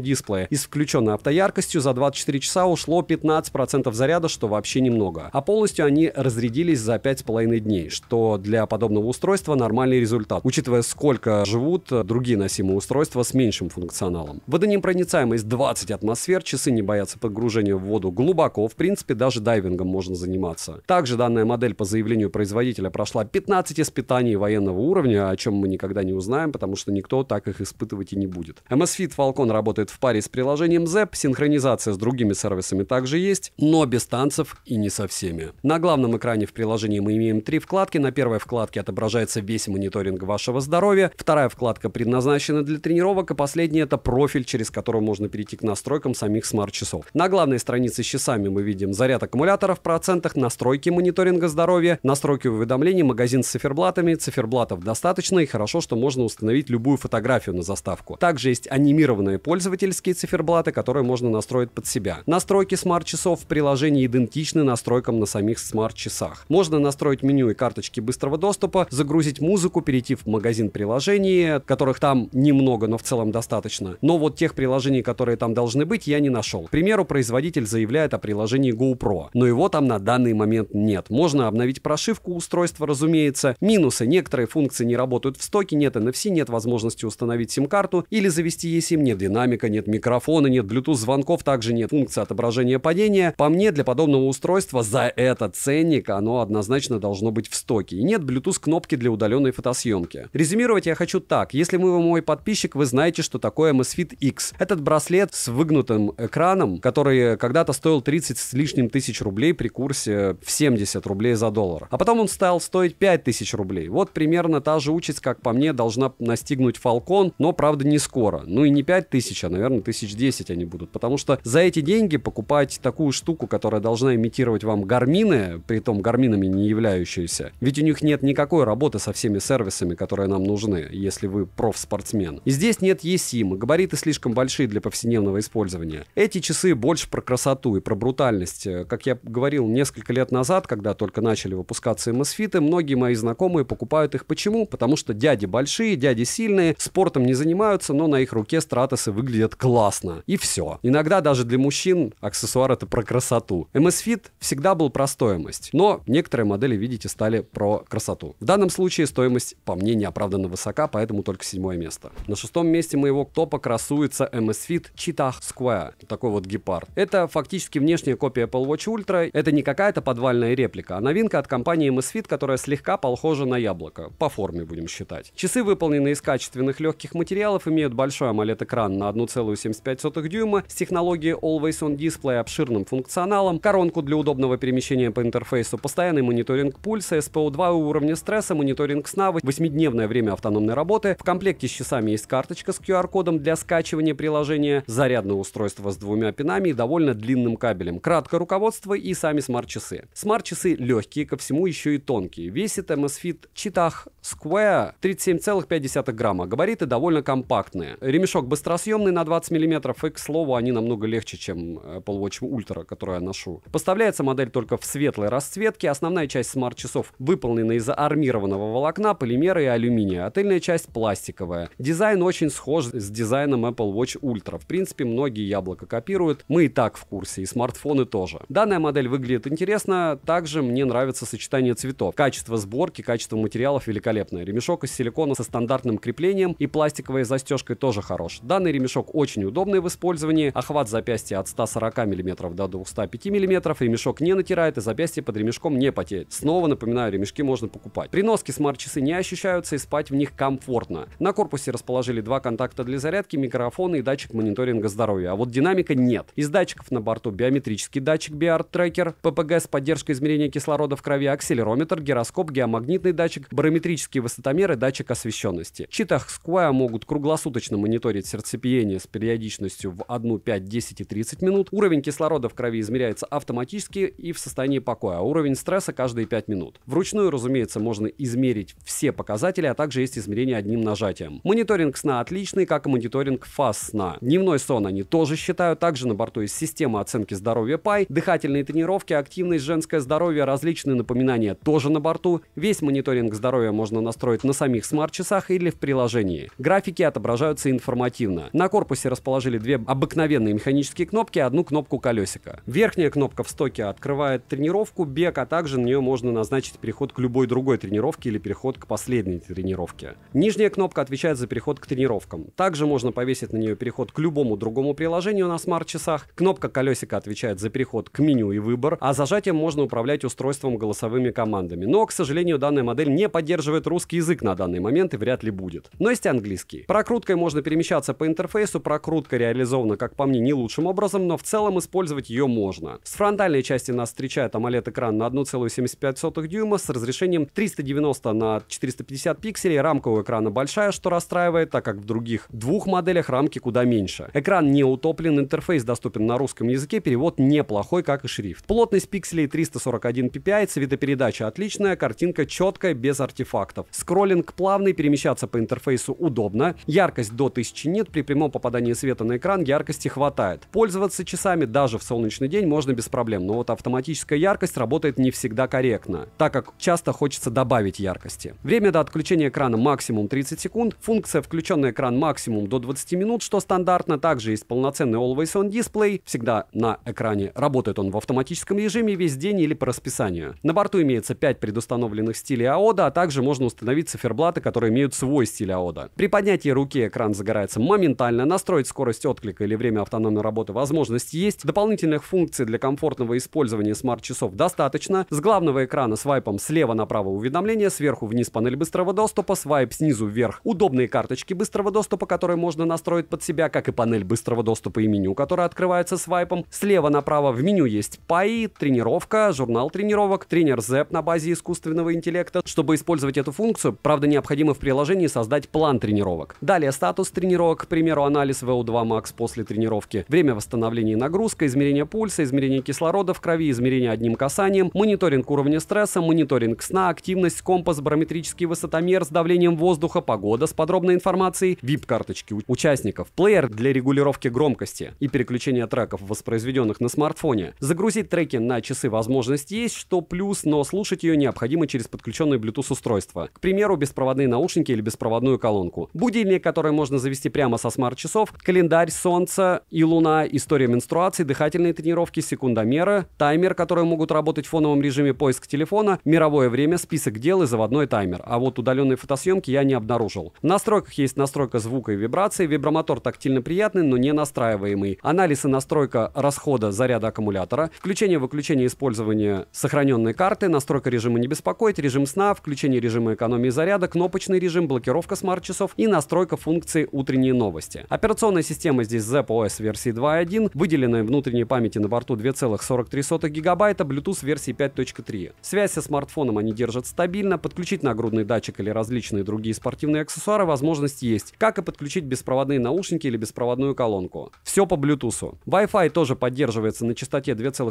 Display и с включенной автояркостью за 24 часа ушло 15% заряда, что вообще немного. А полностью они разрядились за 5,5 дней, что для подобного устройства нормальный результат, учитывая сколько живут другие носимые устройства с меньшим функционалом. Водонепроницаемость 20 атмосфер, часы не боятся погружения в воду глубоко, в принципе, даже дайвингом можно заниматься. Также данная модель по заявлению производителя прошла 15 испытаний военного уровня, о чем мы никогда не узнаем, потому что никто так их испытывать и не будет. MS Fit Falcon работает в паре с приложением ZEP, синхронизация с другими сервисами также есть, но без танцев и не со всеми. На главном экране в приложении мы имеем три вкладки. На первой вкладке отображается весь мониторинг вашего здоровья, вторая вкладка предназначена предназначены для тренировок, и последний это профиль, через который можно перейти к настройкам самих смарт-часов. На главной странице с часами мы видим заряд аккумулятора в процентах, настройки мониторинга здоровья, настройки уведомлений, магазин с циферблатами. Циферблатов достаточно и хорошо, что можно установить любую фотографию на заставку. Также есть анимированные пользовательские циферблаты, которые можно настроить под себя. Настройки смарт-часов в приложении идентичны настройкам на самих смарт-часах. Можно настроить меню и карточки быстрого доступа, загрузить музыку, перейти в магазин приложений, которых там немного, но в целом достаточно. Но вот тех приложений, которые там должны быть, я не нашел. К примеру, производитель заявляет о приложении GoPro, но его там на данный момент нет. Можно обновить прошивку устройства, разумеется. Минусы. Некоторые функции не работают в стоке, нет NFC, нет возможности установить сим-карту или завести eSIM, нет динамика, нет микрофона, нет Bluetooth звонков, также нет функции отображения падения. По мне, для подобного устройства за этот ценник оно однозначно должно быть в стоке. И нет Bluetooth кнопки для удаленной фотосъемки. Резюмировать я хочу так. Если мы вы мой подписчик, вы знаете, что такое Misfit X. Этот браслет с выгнутым экраном, который когда-то стоил 30 с лишним тысяч рублей при курсе в 70 рублей за доллар. А потом он стал стоить 5 тысяч рублей. Вот примерно та же участь, как по мне, должна настигнуть Falcon, но, правда, не скоро. Ну и не 5000, а, наверное, 1010 они будут. Потому что за эти деньги покупать такую штуку, которая должна имитировать вам гармины, при том гарминами не являющиеся, ведь у них нет никакой работы со всеми сервисами, которые нам нужны, если вы проф спортсмен. И здесь нет ЕСИМ, габариты слишком большие для повседневного использования. Эти часы больше про красоту и про брутальность. Э, как я говорил несколько лет назад, когда только начали выпускаться MSFIT, эм многие мои знакомые покупают их. Почему? Потому что дяди большие, дяди сильные, спортом не занимаются, но на их руке стратосы выглядят классно. И все. Иногда даже для мужчин аксессуар это про красоту. MS эм Fit всегда был про стоимость, но некоторые модели, видите, стали про красоту. В данном случае стоимость, по мне, неоправданно высока, поэтому только седьмой первое место. На шестом месте моего топа красуется MS Fit Cheetah Square. Такой вот гепард. Это фактически внешняя копия Apple Watch Ultra. Это не какая-то подвальная реплика, а новинка от компании MS Fit, которая слегка похожа на яблоко. По форме будем считать. Часы выполнены из качественных легких материалов, имеют большой AMOLED-экран на 1,75 дюйма с технологией Always On Display обширным функционалом, коронку для удобного перемещения по интерфейсу, постоянный мониторинг пульса, SPO2 уровня стресса, мониторинг сна, 8-дневное время автономной работы. В комплекте коробке с часами есть карточка с QR-кодом для скачивания приложения, зарядное устройство с двумя пинами и довольно длинным кабелем. Краткое руководство и сами смарт-часы. Смарт-часы легкие, ко всему еще и тонкие. Весит MSFit Читах Square 37,5 грамма. Габариты довольно компактные. Ремешок быстросъемный на 20 мм и, к слову, они намного легче, чем э, Apple Watch Ultra, которую я ношу. Поставляется модель только в светлой расцветке. Основная часть смарт-часов выполнена из армированного волокна, полимера и алюминия. Отельная часть пластиковая первое. Дизайн очень схож с дизайном Apple Watch Ultra. В принципе, многие яблоко копируют. Мы и так в курсе, и смартфоны тоже. Данная модель выглядит интересно. Также мне нравится сочетание цветов. Качество сборки, качество материалов великолепное. Ремешок из силикона со стандартным креплением и пластиковой застежкой тоже хорош. Данный ремешок очень удобный в использовании. Охват запястья от 140 мм до 205 мм. Ремешок не натирает и запястье под ремешком не потеет. Снова напоминаю, ремешки можно покупать. При носке смарт-часы не ощущаются и спать в них комфортно. На корпусе расположили два контакта для зарядки, микрофон и датчик мониторинга здоровья. А вот динамика нет. Из датчиков на борту биометрический датчик BR-трекер, ППГ с поддержкой измерения кислорода в крови, акселерометр, гироскоп, геомагнитный датчик, барометрический высотомер и датчик освещенности. читах Squire могут круглосуточно мониторить сердцебиение с периодичностью в 1, 5, 10 и 30 минут. Уровень кислорода в крови измеряется автоматически и в состоянии покоя, а уровень стресса каждые 5 минут. Вручную, разумеется, можно измерить все показатели, а также есть измерение одним нажатием событиям. Мониторинг сна отличный, как и мониторинг фаз сна. Дневной сон они тоже считают, также на борту есть система оценки здоровья пай, дыхательные тренировки, активность, женское здоровье, различные напоминания тоже на борту. Весь мониторинг здоровья можно настроить на самих смарт-часах или в приложении. Графики отображаются информативно. На корпусе расположили две обыкновенные механические кнопки и одну кнопку колесика. Верхняя кнопка в стоке открывает тренировку, бег, а также на нее можно назначить переход к любой другой тренировке или переход к последней тренировке. Нижняя кнопка от отвечает за переход к тренировкам. Также можно повесить на нее переход к любому другому приложению на смарт-часах. Кнопка колесика отвечает за переход к меню и выбор, а зажатием можно управлять устройством голосовыми командами. Но, к сожалению, данная модель не поддерживает русский язык на данный момент и вряд ли будет. Но есть английский. Прокруткой можно перемещаться по интерфейсу, прокрутка реализована, как по мне, не лучшим образом, но в целом использовать ее можно. С фронтальной части нас встречает AMOLED-экран на 1,75 дюйма с разрешением 390 на 450 пикселей, рамка у экрана большая, что расстраивает, так как в других двух моделях рамки куда меньше. Экран не утоплен, интерфейс доступен на русском языке, перевод неплохой, как и шрифт. Плотность пикселей 341 ppi, цветопередача отличная, картинка четкая, без артефактов. Скроллинг плавный, перемещаться по интерфейсу удобно. Яркость до 1000 нет, при прямом попадании света на экран яркости хватает. Пользоваться часами даже в солнечный день можно без проблем, но вот автоматическая яркость работает не всегда корректно, так как часто хочется добавить яркости. Время до отключения экрана максимум 30 секунд, функция «Включенный экран максимум до 20 минут», что стандартно. Также есть полноценный Always On дисплей, всегда на экране. Работает он в автоматическом режиме весь день или по расписанию. На борту имеется 5 предустановленных стилей AODA, а также можно установить циферблаты, которые имеют свой стиль AODA. При поднятии руки экран загорается моментально, настроить скорость отклика или время автономной работы возможность есть. Дополнительных функций для комфортного использования смарт-часов достаточно. С главного экрана свайпом слева направо уведомления, сверху вниз панель быстрого доступа, свайп снизу вверх удобно удобные карточки быстрого доступа, которые можно настроить под себя, как и панель быстрого доступа и меню, которое открывается свайпом. Слева направо в меню есть паи, тренировка, журнал тренировок, тренер ZEP на базе искусственного интеллекта. Чтобы использовать эту функцию, правда, необходимо в приложении создать план тренировок. Далее статус тренировок, к примеру, анализ VO2 Max после тренировки, время восстановления нагрузка, измерение пульса, измерение кислорода в крови, измерение одним касанием, мониторинг уровня стресса, мониторинг сна, активность, компас, барометрический высотомер с давлением воздуха, погода, с подробной информацией, VIP-карточки участников, плеер для регулировки громкости и переключения треков, воспроизведенных на смартфоне. Загрузить треки на часы возможность есть, что плюс, но слушать ее необходимо через подключенное Bluetooth устройство. К примеру, беспроводные наушники или беспроводную колонку. Будильник, который можно завести прямо со смарт-часов, календарь, солнце и луна, история менструации, дыхательные тренировки, секундомеры, таймер, которые могут работать в фоновом режиме поиск телефона, мировое время, список дел и заводной таймер. А вот удаленные фотосъемки я не обнаружил. В настройках есть настройка звука и вибрации. Вибромотор тактильно приятный, но не настраиваемый. Анализ и настройка расхода заряда аккумулятора. Включение-выключение использования сохраненной карты. Настройка режима не беспокоить. Режим сна, включение режима экономии заряда, кнопочный режим, блокировка смарт-часов и настройка функции утренние новости. Операционная система здесь ZEP OS версии 2.1, выделенная внутренней памяти на борту 2,43 гигабайта, Bluetooth версии 5.3. Связь со смартфоном они держат стабильно, подключить нагрудный датчик или различные другие спортивные аксессуары аксессуара возможность есть, как и подключить беспроводные наушники или беспроводную колонку. Все по Bluetooth. Wi-Fi тоже поддерживается на частоте 2,4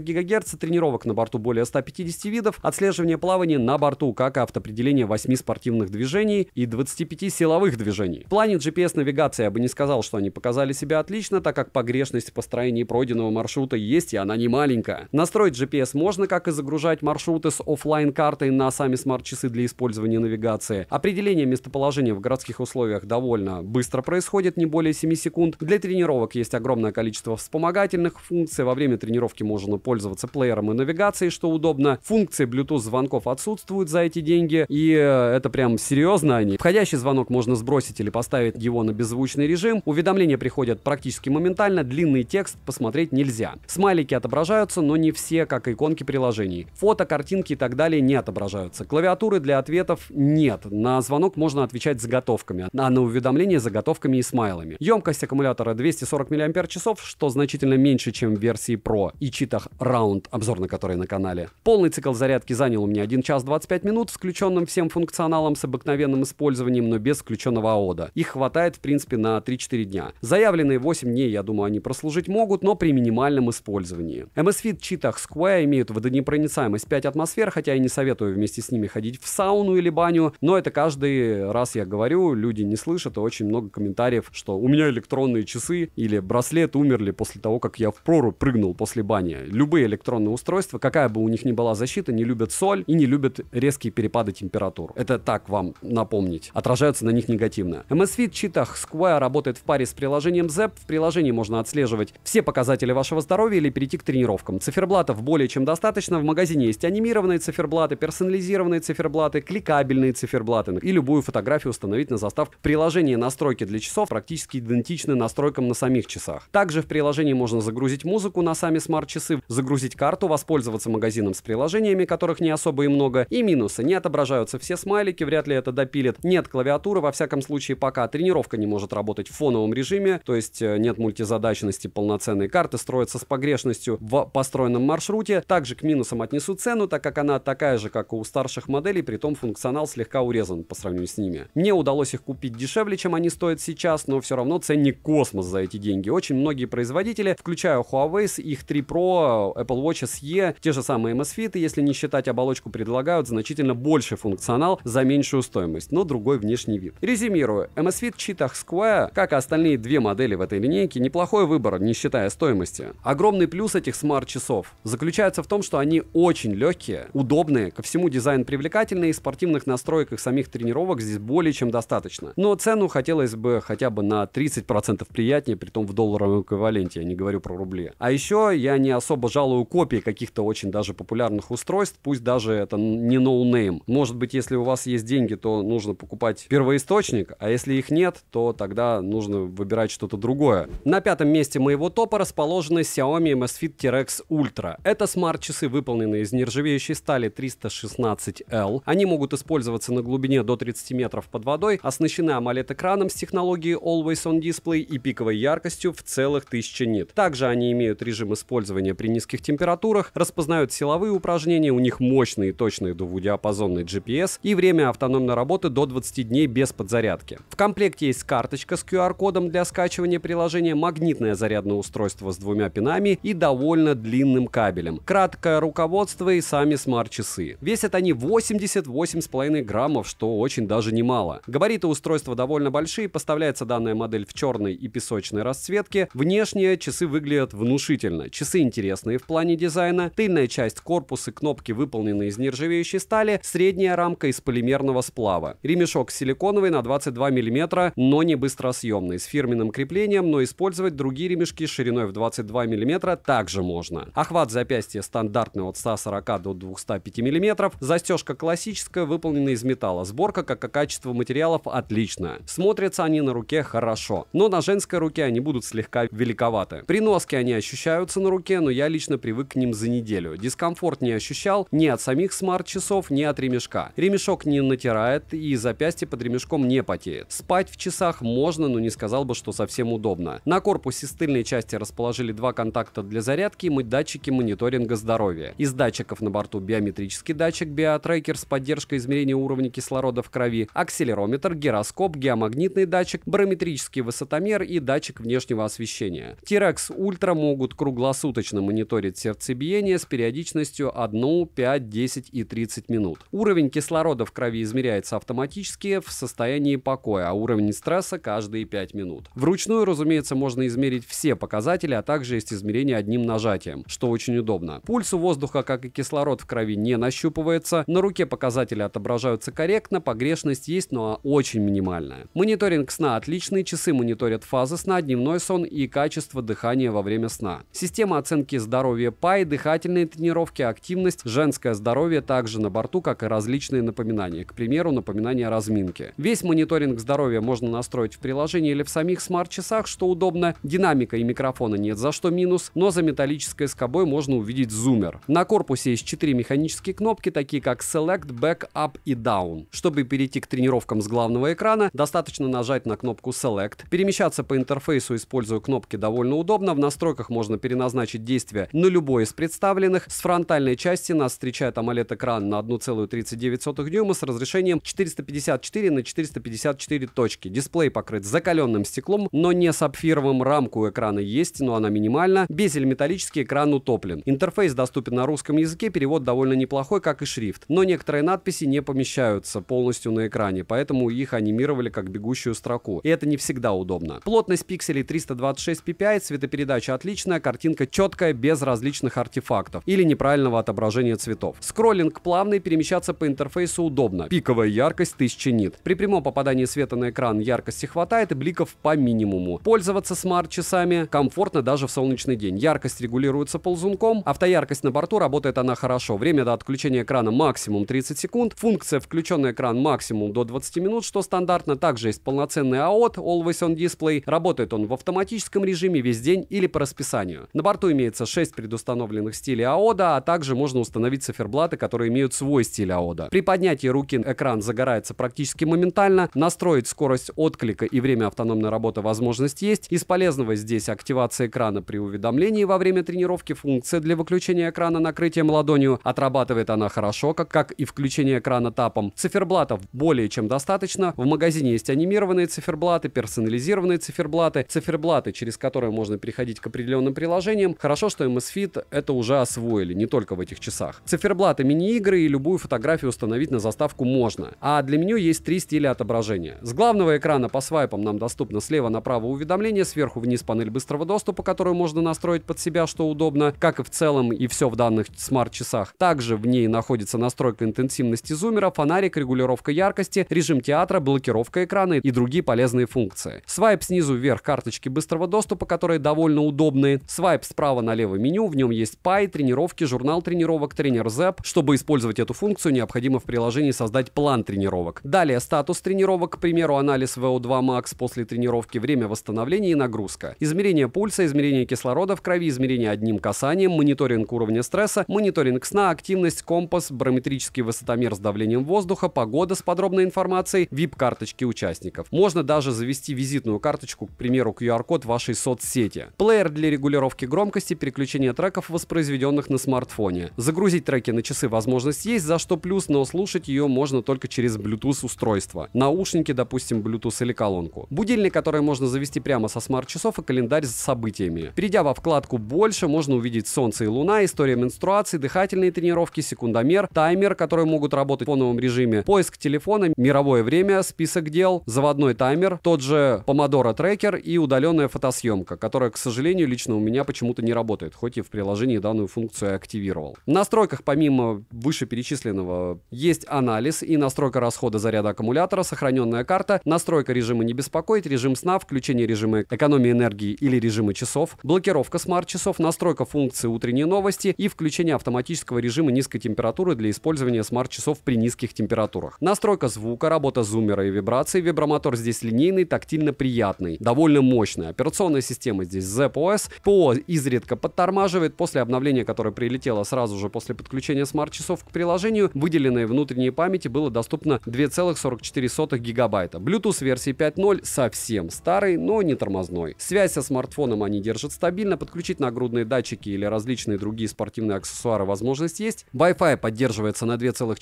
ГГц, тренировок на борту более 150 видов, отслеживание плавания на борту, как и автопределение 8 спортивных движений и 25 силовых движений. В плане GPS-навигации я бы не сказал, что они показали себя отлично, так как погрешность построения пройденного маршрута есть и она не маленькая. Настроить GPS можно, как и загружать маршруты с офлайн картой на сами смарт-часы для использования навигации. Определение местоположения положение в городских условиях довольно быстро происходит, не более 7 секунд. Для тренировок есть огромное количество вспомогательных функций. Во время тренировки можно пользоваться плеером и навигацией, что удобно. Функции Bluetooth звонков отсутствуют за эти деньги, и э, это прям серьезно они. Входящий звонок можно сбросить или поставить его на беззвучный режим. Уведомления приходят практически моментально, длинный текст посмотреть нельзя. Смайлики отображаются, но не все, как иконки приложений. Фото, картинки и так далее не отображаются. Клавиатуры для ответов нет. На звонок можно отвечать заготовками, а на уведомления заготовками и смайлами. Емкость аккумулятора 240 мАч, что значительно меньше, чем в версии Pro и читах Round, обзор на который на канале. Полный цикл зарядки занял у меня 1 час 25 минут включенным всем функционалом с обыкновенным использованием, но без включенного АОДа. Их хватает, в принципе, на 3-4 дня. Заявленные 8 дней, я думаю, они прослужить могут, но при минимальном использовании. MSFit читах Square имеют водонепроницаемость 5 атмосфер, хотя я не советую вместе с ними ходить в сауну или баню, но это каждый раз я говорю, люди не слышат, и а очень много комментариев, что у меня электронные часы или браслет умерли после того, как я в прору прыгнул после бани. Любые электронные устройства, какая бы у них ни была защита, не любят соль и не любят резкие перепады температур. Это так вам напомнить. Отражаются на них негативно. MS Fit читах Square работает в паре с приложением Zep. В приложении можно отслеживать все показатели вашего здоровья или перейти к тренировкам. Циферблатов более чем достаточно. В магазине есть анимированные циферблаты, персонализированные циферблаты, кликабельные циферблаты и любую фотографию фотографию установить на застав. Приложение настройки для часов практически идентичны настройкам на самих часах. Также в приложении можно загрузить музыку на сами смарт-часы, загрузить карту, воспользоваться магазином с приложениями, которых не особо и много. И минусы. Не отображаются все смайлики, вряд ли это допилит. Нет клавиатуры, во всяком случае, пока тренировка не может работать в фоновом режиме, то есть э, нет мультизадачности, полноценные карты строятся с погрешностью в построенном маршруте. Также к минусам отнесу цену, так как она такая же, как у старших моделей, при том функционал слегка урезан по сравнению с ними уровня. Мне удалось их купить дешевле, чем они стоят сейчас, но все равно ценник космос за эти деньги. Очень многие производители, включая Huawei, с их 3 Pro, Apple Watch SE, те же самые MS Fit, если не считать оболочку, предлагают значительно больше функционал за меньшую стоимость, но другой внешний вид. Резюмирую, MS Fit Cheetah Square, как и остальные две модели в этой линейке, неплохой выбор, не считая стоимости. Огромный плюс этих смарт-часов заключается в том, что они очень легкие, удобные, ко всему дизайн привлекательный, и в спортивных настройках самих тренировок здесь более чем достаточно. Но цену хотелось бы хотя бы на 30% приятнее, при том в долларовом эквиваленте, я не говорю про рубли. А еще я не особо жалую копии каких-то очень даже популярных устройств, пусть даже это не ноунейм. Может быть, если у вас есть деньги, то нужно покупать первоисточник, а если их нет, то тогда нужно выбирать что-то другое. На пятом месте моего топа расположены Xiaomi MSFit T-Rex Ultra. Это смарт-часы, выполненные из нержавеющей стали 316L. Они могут использоваться на глубине до 30 метров метров под водой, оснащены AMOLED-экраном с технологией Always On Display и пиковой яркостью в целых 1000 нит. Также они имеют режим использования при низких температурах, распознают силовые упражнения, у них мощный и точный двудиапазонный GPS и время автономной работы до 20 дней без подзарядки. В комплекте есть карточка с QR-кодом для скачивания приложения, магнитное зарядное устройство с двумя пинами и довольно длинным кабелем. Краткое руководство и сами смарт-часы. Весят они 88,5 граммов, что очень даже немного немало. Габариты устройства довольно большие, поставляется данная модель в черной и песочной расцветке. Внешне часы выглядят внушительно. Часы интересные в плане дизайна. Тыльная часть корпуса и кнопки выполнены из нержавеющей стали, средняя рамка из полимерного сплава. Ремешок силиконовый на 22 мм, но не быстросъемный, с фирменным креплением, но использовать другие ремешки шириной в 22 мм также можно. Охват запястья стандартный от 140 до 205 мм, застежка классическая, выполнена из металла, сборка как и качество качество материалов отличное. Смотрятся они на руке хорошо, но на женской руке они будут слегка великоваты. При носке они ощущаются на руке, но я лично привык к ним за неделю. Дискомфорт не ощущал ни от самих смарт-часов, ни от ремешка. Ремешок не натирает и запястье под ремешком не потеет. Спать в часах можно, но не сказал бы, что совсем удобно. На корпусе с тыльной части расположили два контакта для зарядки и датчики мониторинга здоровья. Из датчиков на борту биометрический датчик биотрекер с поддержкой измерения уровня кислорода в крови, акселерометр, гироскоп, геомагнитный датчик, барометрический высотомер и датчик внешнего освещения. T-Rex Ultra могут круглосуточно мониторить сердцебиение с периодичностью 1, 5, 10 и 30 минут. Уровень кислорода в крови измеряется автоматически в состоянии покоя, а уровень стресса каждые 5 минут. Вручную, разумеется, можно измерить все показатели, а также есть измерение одним нажатием, что очень удобно. Пульс у воздуха, как и кислород в крови, не нащупывается, на руке показатели отображаются корректно, погрешность вероятность есть, но очень минимальная. Мониторинг сна отличный, часы мониторят фазы сна, дневной сон и качество дыхания во время сна. Система оценки здоровья ПАИ, дыхательные тренировки, активность, женское здоровье также на борту, как и различные напоминания, к примеру, напоминания разминки. Весь мониторинг здоровья можно настроить в приложении или в самих смарт-часах, что удобно. Динамика и микрофона нет, за что минус, но за металлической скобой можно увидеть зумер. На корпусе есть 4 механические кнопки, такие как Select, Back, Up и Down. Чтобы перейти к тренировкам с главного экрана достаточно нажать на кнопку Select. Перемещаться по интерфейсу, используя кнопки, довольно удобно. В настройках можно переназначить действие на любой из представленных. С фронтальной части нас встречает AMOLED-экран на 1,39 дюйма с разрешением 454 на 454 точки. Дисплей покрыт закаленным стеклом, но не сапфировым. Рамку у экрана есть, но она минимальна. Безель металлический, экран утоплен. Интерфейс доступен на русском языке, перевод довольно неплохой, как и шрифт. Но некоторые надписи не помещаются полностью на экране экране, поэтому их анимировали как бегущую строку. И это не всегда удобно. Плотность пикселей 326 ppi, цветопередача отличная, картинка четкая, без различных артефактов или неправильного отображения цветов. Скроллинг плавный, перемещаться по интерфейсу удобно. Пиковая яркость 1000 нит. При прямом попадании света на экран яркости хватает и бликов по минимуму. Пользоваться смарт-часами комфортно даже в солнечный день. Яркость регулируется ползунком, автояркость на борту работает она хорошо. Время до отключения экрана максимум 30 секунд, функция включенный экран максимум до 20 минут, что стандартно. Также есть полноценный AOT, Always on Display. Работает он в автоматическом режиме весь день или по расписанию. На борту имеется 6 предустановленных стилей AOD, а также можно установить циферблаты, которые имеют свой стиль AOD. При поднятии руки экран загорается практически моментально. Настроить скорость отклика и время автономной работы возможность есть. Из полезного здесь активация экрана при уведомлении во время тренировки, функция для выключения экрана накрытием ладонью. Отрабатывает она хорошо, как, как и включение экрана тапом. Циферблатов более более чем достаточно. В магазине есть анимированные циферблаты, персонализированные циферблаты, циферблаты, через которые можно переходить к определенным приложениям. Хорошо, что MS Fit это уже освоили, не только в этих часах. Циферблаты мини-игры и любую фотографию установить на заставку можно. А для меню есть три стиля отображения. С главного экрана по свайпам нам доступно слева направо уведомления, сверху вниз панель быстрого доступа, которую можно настроить под себя, что удобно, как и в целом и все в данных смарт-часах. Также в ней находится настройка интенсивности зумера, фонарик, регулировка яркости, скорости, режим театра, блокировка экрана и другие полезные функции. Свайп снизу вверх карточки быстрого доступа, которые довольно удобные. Свайп справа налево меню, в нем есть пай, тренировки, журнал тренировок, тренер Zep. Чтобы использовать эту функцию, необходимо в приложении создать план тренировок. Далее статус тренировок, к примеру, анализ VO2 Max после тренировки, время восстановления и нагрузка. Измерение пульса, измерение кислорода в крови, измерение одним касанием, мониторинг уровня стресса, мониторинг сна, активность, компас, барометрический высотомер с давлением воздуха, погода с подробной информацией VIP-карточки участников. Можно даже завести визитную карточку, к примеру, QR-код вашей соцсети. Плеер для регулировки громкости, переключения треков, воспроизведенных на смартфоне. Загрузить треки на часы возможность есть, за что плюс, но слушать ее можно только через Bluetooth устройство. Наушники, допустим, Bluetooth или колонку. Будильник, который можно завести прямо со смарт-часов и календарь с событиями. Перейдя во вкладку «Больше», можно увидеть солнце и луна, история менструации, дыхательные тренировки, секундомер, таймер, которые могут работать в фоновом режиме, поиск телефона, смартфона, мировое время, список дел, заводной таймер, тот же Помодоро трекер и удаленная фотосъемка, которая, к сожалению, лично у меня почему-то не работает, хоть и в приложении данную функцию активировал. В настройках помимо вышеперечисленного есть анализ и настройка расхода заряда аккумулятора, сохраненная карта, настройка режима не беспокоить, режим сна, включение режима экономии энергии или режима часов, блокировка смарт-часов, настройка функции утренней новости и включение автоматического режима низкой температуры для использования смарт-часов при низких температурах. Настройка звука звука, работа зуммера и вибрации Вибромотор здесь линейный, тактильно приятный, довольно мощный. Операционная система здесь ZPOS. ПО изредка подтормаживает. После обновления, которое прилетело сразу же после подключения смарт-часов к приложению, выделенной внутренней памяти было доступно 2,44 гигабайта. Bluetooth версии 5.0 совсем старый, но не тормозной. Связь со смартфоном они держат стабильно. Подключить нагрудные датчики или различные другие спортивные аксессуары возможность есть. Wi-Fi поддерживается на 2,4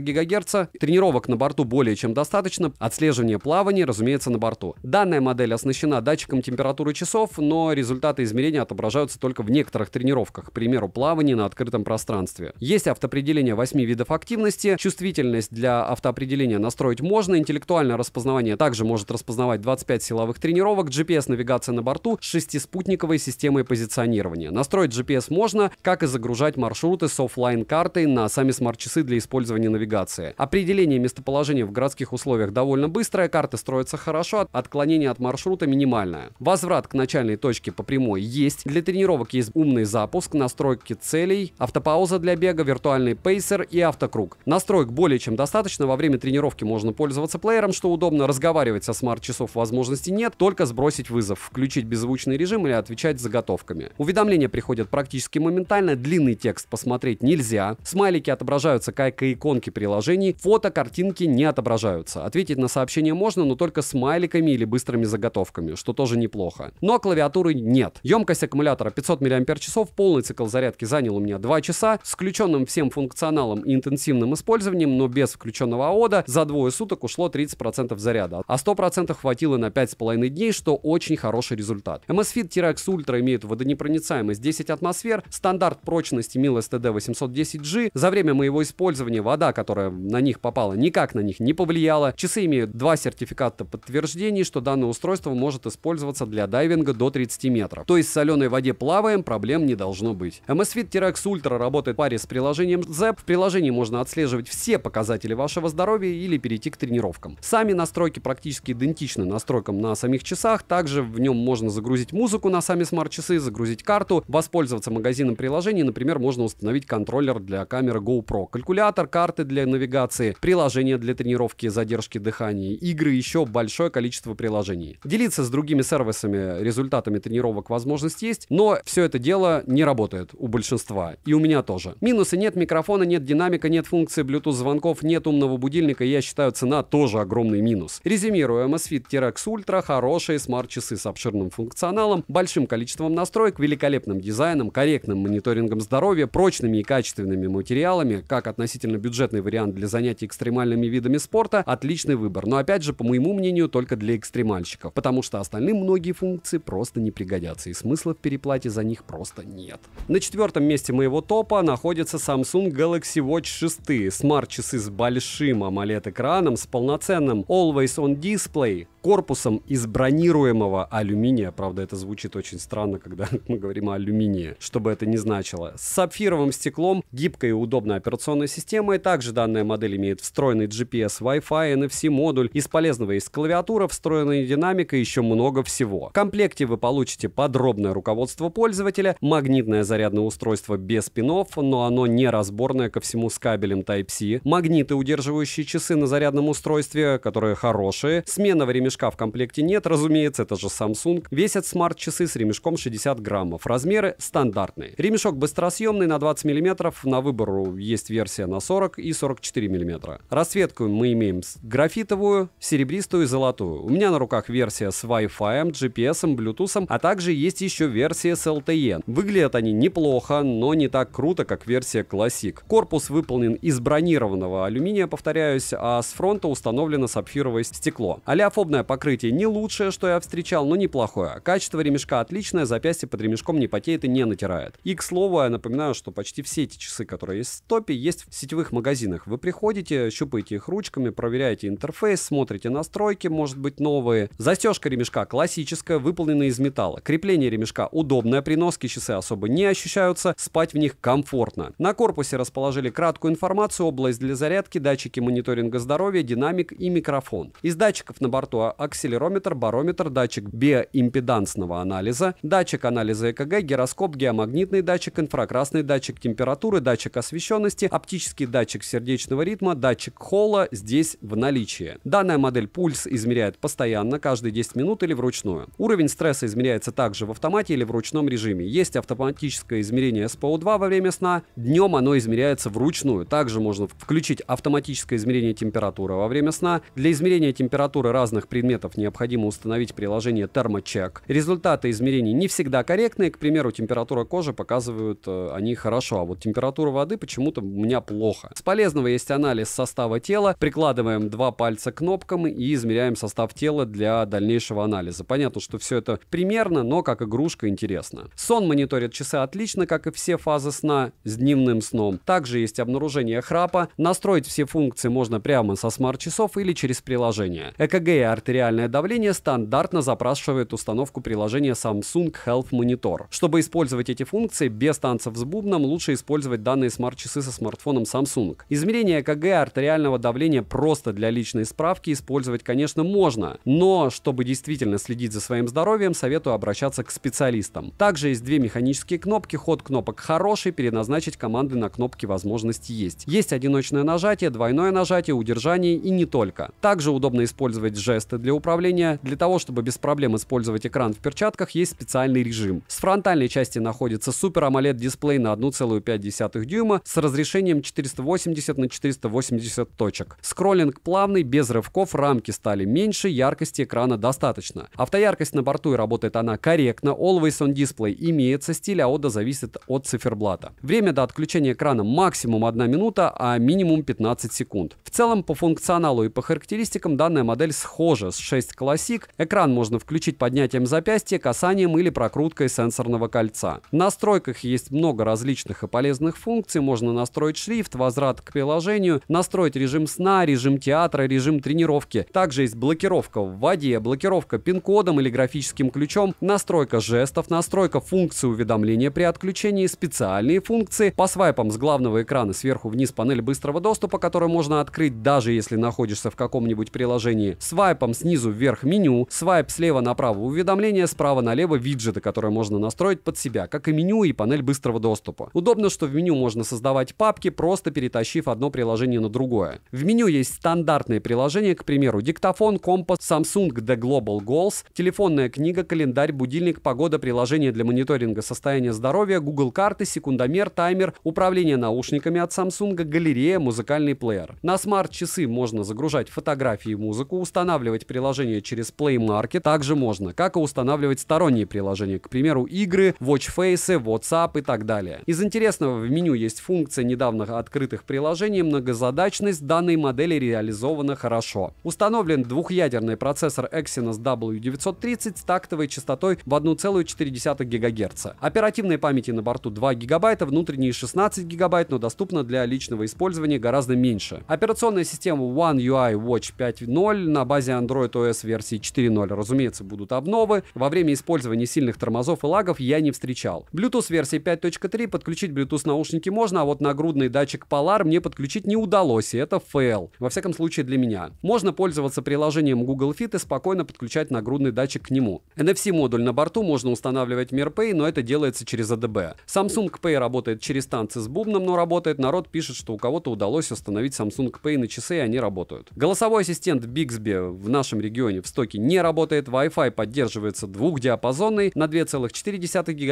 ГГц. Тренировок на борту борту более чем достаточно. Отслеживание плаваний, разумеется, на борту. Данная модель оснащена датчиком температуры часов, но результаты измерения отображаются только в некоторых тренировках, к примеру, плавание на открытом пространстве. Есть автоопределение 8 видов активности, чувствительность для автоопределения настроить можно, интеллектуальное распознавание также может распознавать 25 силовых тренировок, GPS-навигация на борту с спутниковой системой позиционирования. Настроить GPS можно, как и загружать маршруты с офлайн картой на сами смарт-часы для использования навигации. Определение местоположения положение в городских условиях довольно быстрое, карта строится хорошо, отклонение от маршрута минимальное. Возврат к начальной точке по прямой есть. Для тренировок есть умный запуск, настройки целей, автопауза для бега, виртуальный пейсер и автокруг. Настроек более чем достаточно, во время тренировки можно пользоваться плеером, что удобно, разговаривать со смарт-часов возможности нет, только сбросить вызов, включить беззвучный режим или отвечать заготовками. Уведомления приходят практически моментально, длинный текст посмотреть нельзя, смайлики отображаются как и иконки приложений, фото, картинки не отображаются. Ответить на сообщение можно, но только смайликами или быстрыми заготовками, что тоже неплохо. Но клавиатуры нет. Емкость аккумулятора 500 мАч, полный цикл зарядки занял у меня 2 часа, с включенным всем функционалом и интенсивным использованием, но без включенного АОДа, за двое суток ушло 30% заряда, а 100% хватило на 5,5 дней, что очень хороший результат. MSFit T-Rex Ultra имеет водонепроницаемость 10 атмосфер, стандарт прочности MIL STD 810G. За время моего использования вода, которая на них попала, никак на них не повлияло. Часы имеют два сертификата подтверждений, что данное устройство может использоваться для дайвинга до 30 метров. То есть в соленой воде плаваем, проблем не должно быть. MSFit T-Rex Ultra работает в паре с приложением ZEP. В приложении можно отслеживать все показатели вашего здоровья или перейти к тренировкам. Сами настройки практически идентичны настройкам на самих часах. Также в нем можно загрузить музыку на сами смарт-часы, загрузить карту, воспользоваться магазином приложений. Например, можно установить контроллер для камеры GoPro, калькулятор, карты для навигации, приложение для для тренировки задержки дыхания, игры, еще большое количество приложений. Делиться с другими сервисами результатами тренировок возможность есть, но все это дело не работает у большинства. И у меня тоже. Минусы нет микрофона, нет динамика, нет функции Bluetooth звонков, нет умного будильника, я считаю, цена тоже огромный минус. Резюмируя, MSFit T-Rex Ultra хорошие смарт-часы с обширным функционалом, большим количеством настроек, великолепным дизайном, корректным мониторингом здоровья, прочными и качественными материалами, как относительно бюджетный вариант для занятий экстремальными видами видами спорта отличный выбор, но опять же, по моему мнению, только для экстремальщиков, потому что остальным многие функции просто не пригодятся и смысла в переплате за них просто нет. На четвертом месте моего топа находится Samsung Galaxy Watch 6, смарт-часы с большим AMOLED-экраном, с полноценным Always On Display, корпусом из бронируемого алюминия. Правда, это звучит очень странно, когда мы говорим о алюминии, что бы это ни значило. С сапфировым стеклом, гибкой и удобной операционной системой. Также данная модель имеет встроенный GPS, Wi-Fi, NFC-модуль. Из полезного есть клавиатура, встроенная динамика и еще много всего. В комплекте вы получите подробное руководство пользователя, магнитное зарядное устройство без пинов, но оно не разборное ко всему с кабелем Type-C, магниты, удерживающие часы на зарядном устройстве, которые хорошие, смена времени ремешка в комплекте нет, разумеется, это же Samsung. Весят смарт-часы с ремешком 60 граммов. Размеры стандартные. Ремешок быстросъемный на 20 мм, на выбору есть версия на 40 и 44 мм. Расцветку мы имеем графитовую, серебристую и золотую. У меня на руках версия с Wi-Fi, GPS, Bluetooth, а также есть еще версия с LTE. Выглядят они неплохо, но не так круто, как версия Classic. Корпус выполнен из бронированного алюминия, повторяюсь, а с фронта установлено сапфировое стекло. Алиофобная Кожаное покрытие не лучшее, что я встречал, но неплохое. Качество ремешка отличное, запястье под ремешком не потеет и не натирает. И, к слову, я напоминаю, что почти все эти часы, которые есть в топе, есть в сетевых магазинах. Вы приходите, щупаете их ручками, проверяете интерфейс, смотрите настройки, может быть, новые. Застежка ремешка классическая, выполнена из металла. Крепление ремешка удобное, при носке часы особо не ощущаются, спать в них комфортно. На корпусе расположили краткую информацию, область для зарядки, датчики мониторинга здоровья, динамик и микрофон. Из датчиков на борту акселерометр, барометр, датчик биоимпедансного анализа, датчик анализа ЭКГ, гироскоп, геомагнитный датчик, инфракрасный датчик температуры, датчик освещенности, оптический датчик сердечного ритма, датчик холла здесь в наличии. Данная модель пульс измеряет постоянно, каждые 10 минут или вручную. Уровень стресса измеряется также в автомате или в ручном режиме. Есть автоматическое измерение SPO2 во время сна, днем оно измеряется вручную. Также можно включить автоматическое измерение температуры во время сна. Для измерения температуры разных приборов предметов необходимо установить приложение термочек. Результаты измерений не всегда корректные. К примеру, температура кожи показывают э, они хорошо, а вот температура воды почему-то у меня плохо. С полезного есть анализ состава тела. Прикладываем два пальца к кнопкам и измеряем состав тела для дальнейшего анализа. Понятно, что все это примерно, но как игрушка интересно. Сон мониторит часы отлично, как и все фазы сна с дневным сном. Также есть обнаружение храпа. Настроить все функции можно прямо со смарт-часов или через приложение. ЭКГ и артериальное артериальное давление стандартно запрашивает установку приложения Samsung Health Monitor. Чтобы использовать эти функции без танцев с бубном, лучше использовать данные смарт-часы со смартфоном Samsung. Измерение ЭКГ артериального давления просто для личной справки использовать, конечно, можно, но чтобы действительно следить за своим здоровьем, советую обращаться к специалистам. Также есть две механические кнопки, ход кнопок хороший, переназначить команды на кнопки возможности есть. Есть одиночное нажатие, двойное нажатие, удержание и не только. Также удобно использовать жесты для управления, для того, чтобы без проблем использовать экран в перчатках, есть специальный режим. С фронтальной части находится Super AMOLED дисплей на 1,5 дюйма с разрешением 480 на 480 точек. Скроллинг плавный, без рывков, рамки стали меньше, яркости экрана достаточно. Автояркость на борту и работает она корректно, Always on Display имеется, стиль AODA зависит от циферблата. Время до отключения экрана максимум 1 минута, а минимум 15 секунд. В целом по функционалу и по характеристикам данная модель схожа S6 Classic, экран можно включить поднятием запястья, касанием или прокруткой сенсорного кольца. В настройках есть много различных и полезных функций, можно настроить шрифт, возврат к приложению, настроить режим сна, режим театра, режим тренировки. Также есть блокировка в воде, блокировка пин-кодом или графическим ключом, настройка жестов, настройка функции уведомления при отключении, специальные функции. По свайпам с главного экрана сверху вниз панель быстрого доступа, которую можно открыть даже если находишься в каком-нибудь приложении. Свайпом снизу вверх меню, свайп слева направо уведомления, справа налево виджеты, которые можно настроить под себя, как и меню и панель быстрого доступа. Удобно, что в меню можно создавать папки, просто перетащив одно приложение на другое. В меню есть стандартные приложения, к примеру, диктофон, компас, Samsung The Global Goals, телефонная книга, календарь, будильник, погода, приложение для мониторинга состояния здоровья, Google карты, секундомер, таймер, управление наушниками от Samsung, галерея, музыкальный плеер. На смарт-часы можно загружать фотографии и музыку, устанавливать приложение через Play Market также можно, как и устанавливать сторонние приложения, к примеру, игры, Watch watchface, WhatsApp и так далее. Из интересного в меню есть функция недавно открытых приложений, многозадачность данной модели реализована хорошо. Установлен двухъядерный процессор Exynos W930 с тактовой частотой в 1,4 ГГц. Оперативной памяти на борту 2 ГБ, внутренней 16 ГБ, но доступно для личного использования гораздо меньше. Операционная система One UI Watch 5.0 на базе Android Android OS версии 4.0, разумеется, будут обновы. Во время использования сильных тормозов и лагов я не встречал. Bluetooth версии 5.3 подключить Bluetooth наушники можно, а вот нагрудный датчик Polar мне подключить не удалось, и это фейл. Во всяком случае для меня. Можно пользоваться приложением Google Fit и спокойно подключать нагрудный датчик к нему. NFC-модуль на борту можно устанавливать MirPay, но это делается через ADB. А Samsung Pay работает через танцы с бубном, но работает. Народ пишет, что у кого-то удалось установить Samsung Pay на часы, и они работают. Голосовой ассистент Bixby в нашем регионе в стоке не работает, Wi-Fi поддерживается двухдиапазонный на 2,4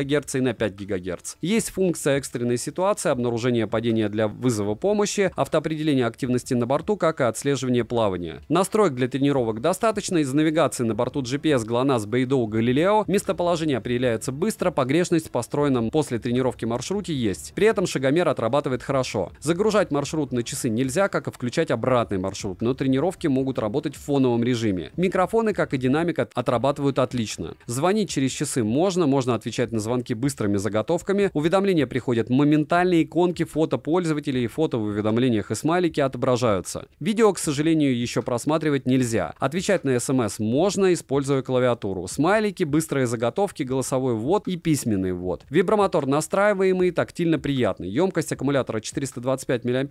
ГГц и на 5 ГГц. Есть функция экстренной ситуации, обнаружение падения для вызова помощи, автоопределение активности на борту, как и отслеживание плавания. Настроек для тренировок достаточно, из навигации на борту GPS, GLONASS, Beidou, Galileo местоположение определяется быстро, погрешность в построенном после тренировки маршруте есть. При этом шагомер отрабатывает хорошо. Загружать маршрут на часы нельзя, как и включать обратный маршрут, но тренировки могут работать в фоновом режиме режиме. Микрофоны, как и динамика, отрабатывают отлично. Звонить через часы можно, можно отвечать на звонки быстрыми заготовками. Уведомления приходят моментальные, иконки, фото пользователей и фото в уведомлениях и смайлики отображаются. Видео, к сожалению, еще просматривать нельзя. Отвечать на смс можно, используя клавиатуру. Смайлики, быстрые заготовки, голосовой ввод и письменный ввод. Вибромотор настраиваемый, и тактильно приятный. Емкость аккумулятора 425 мАч,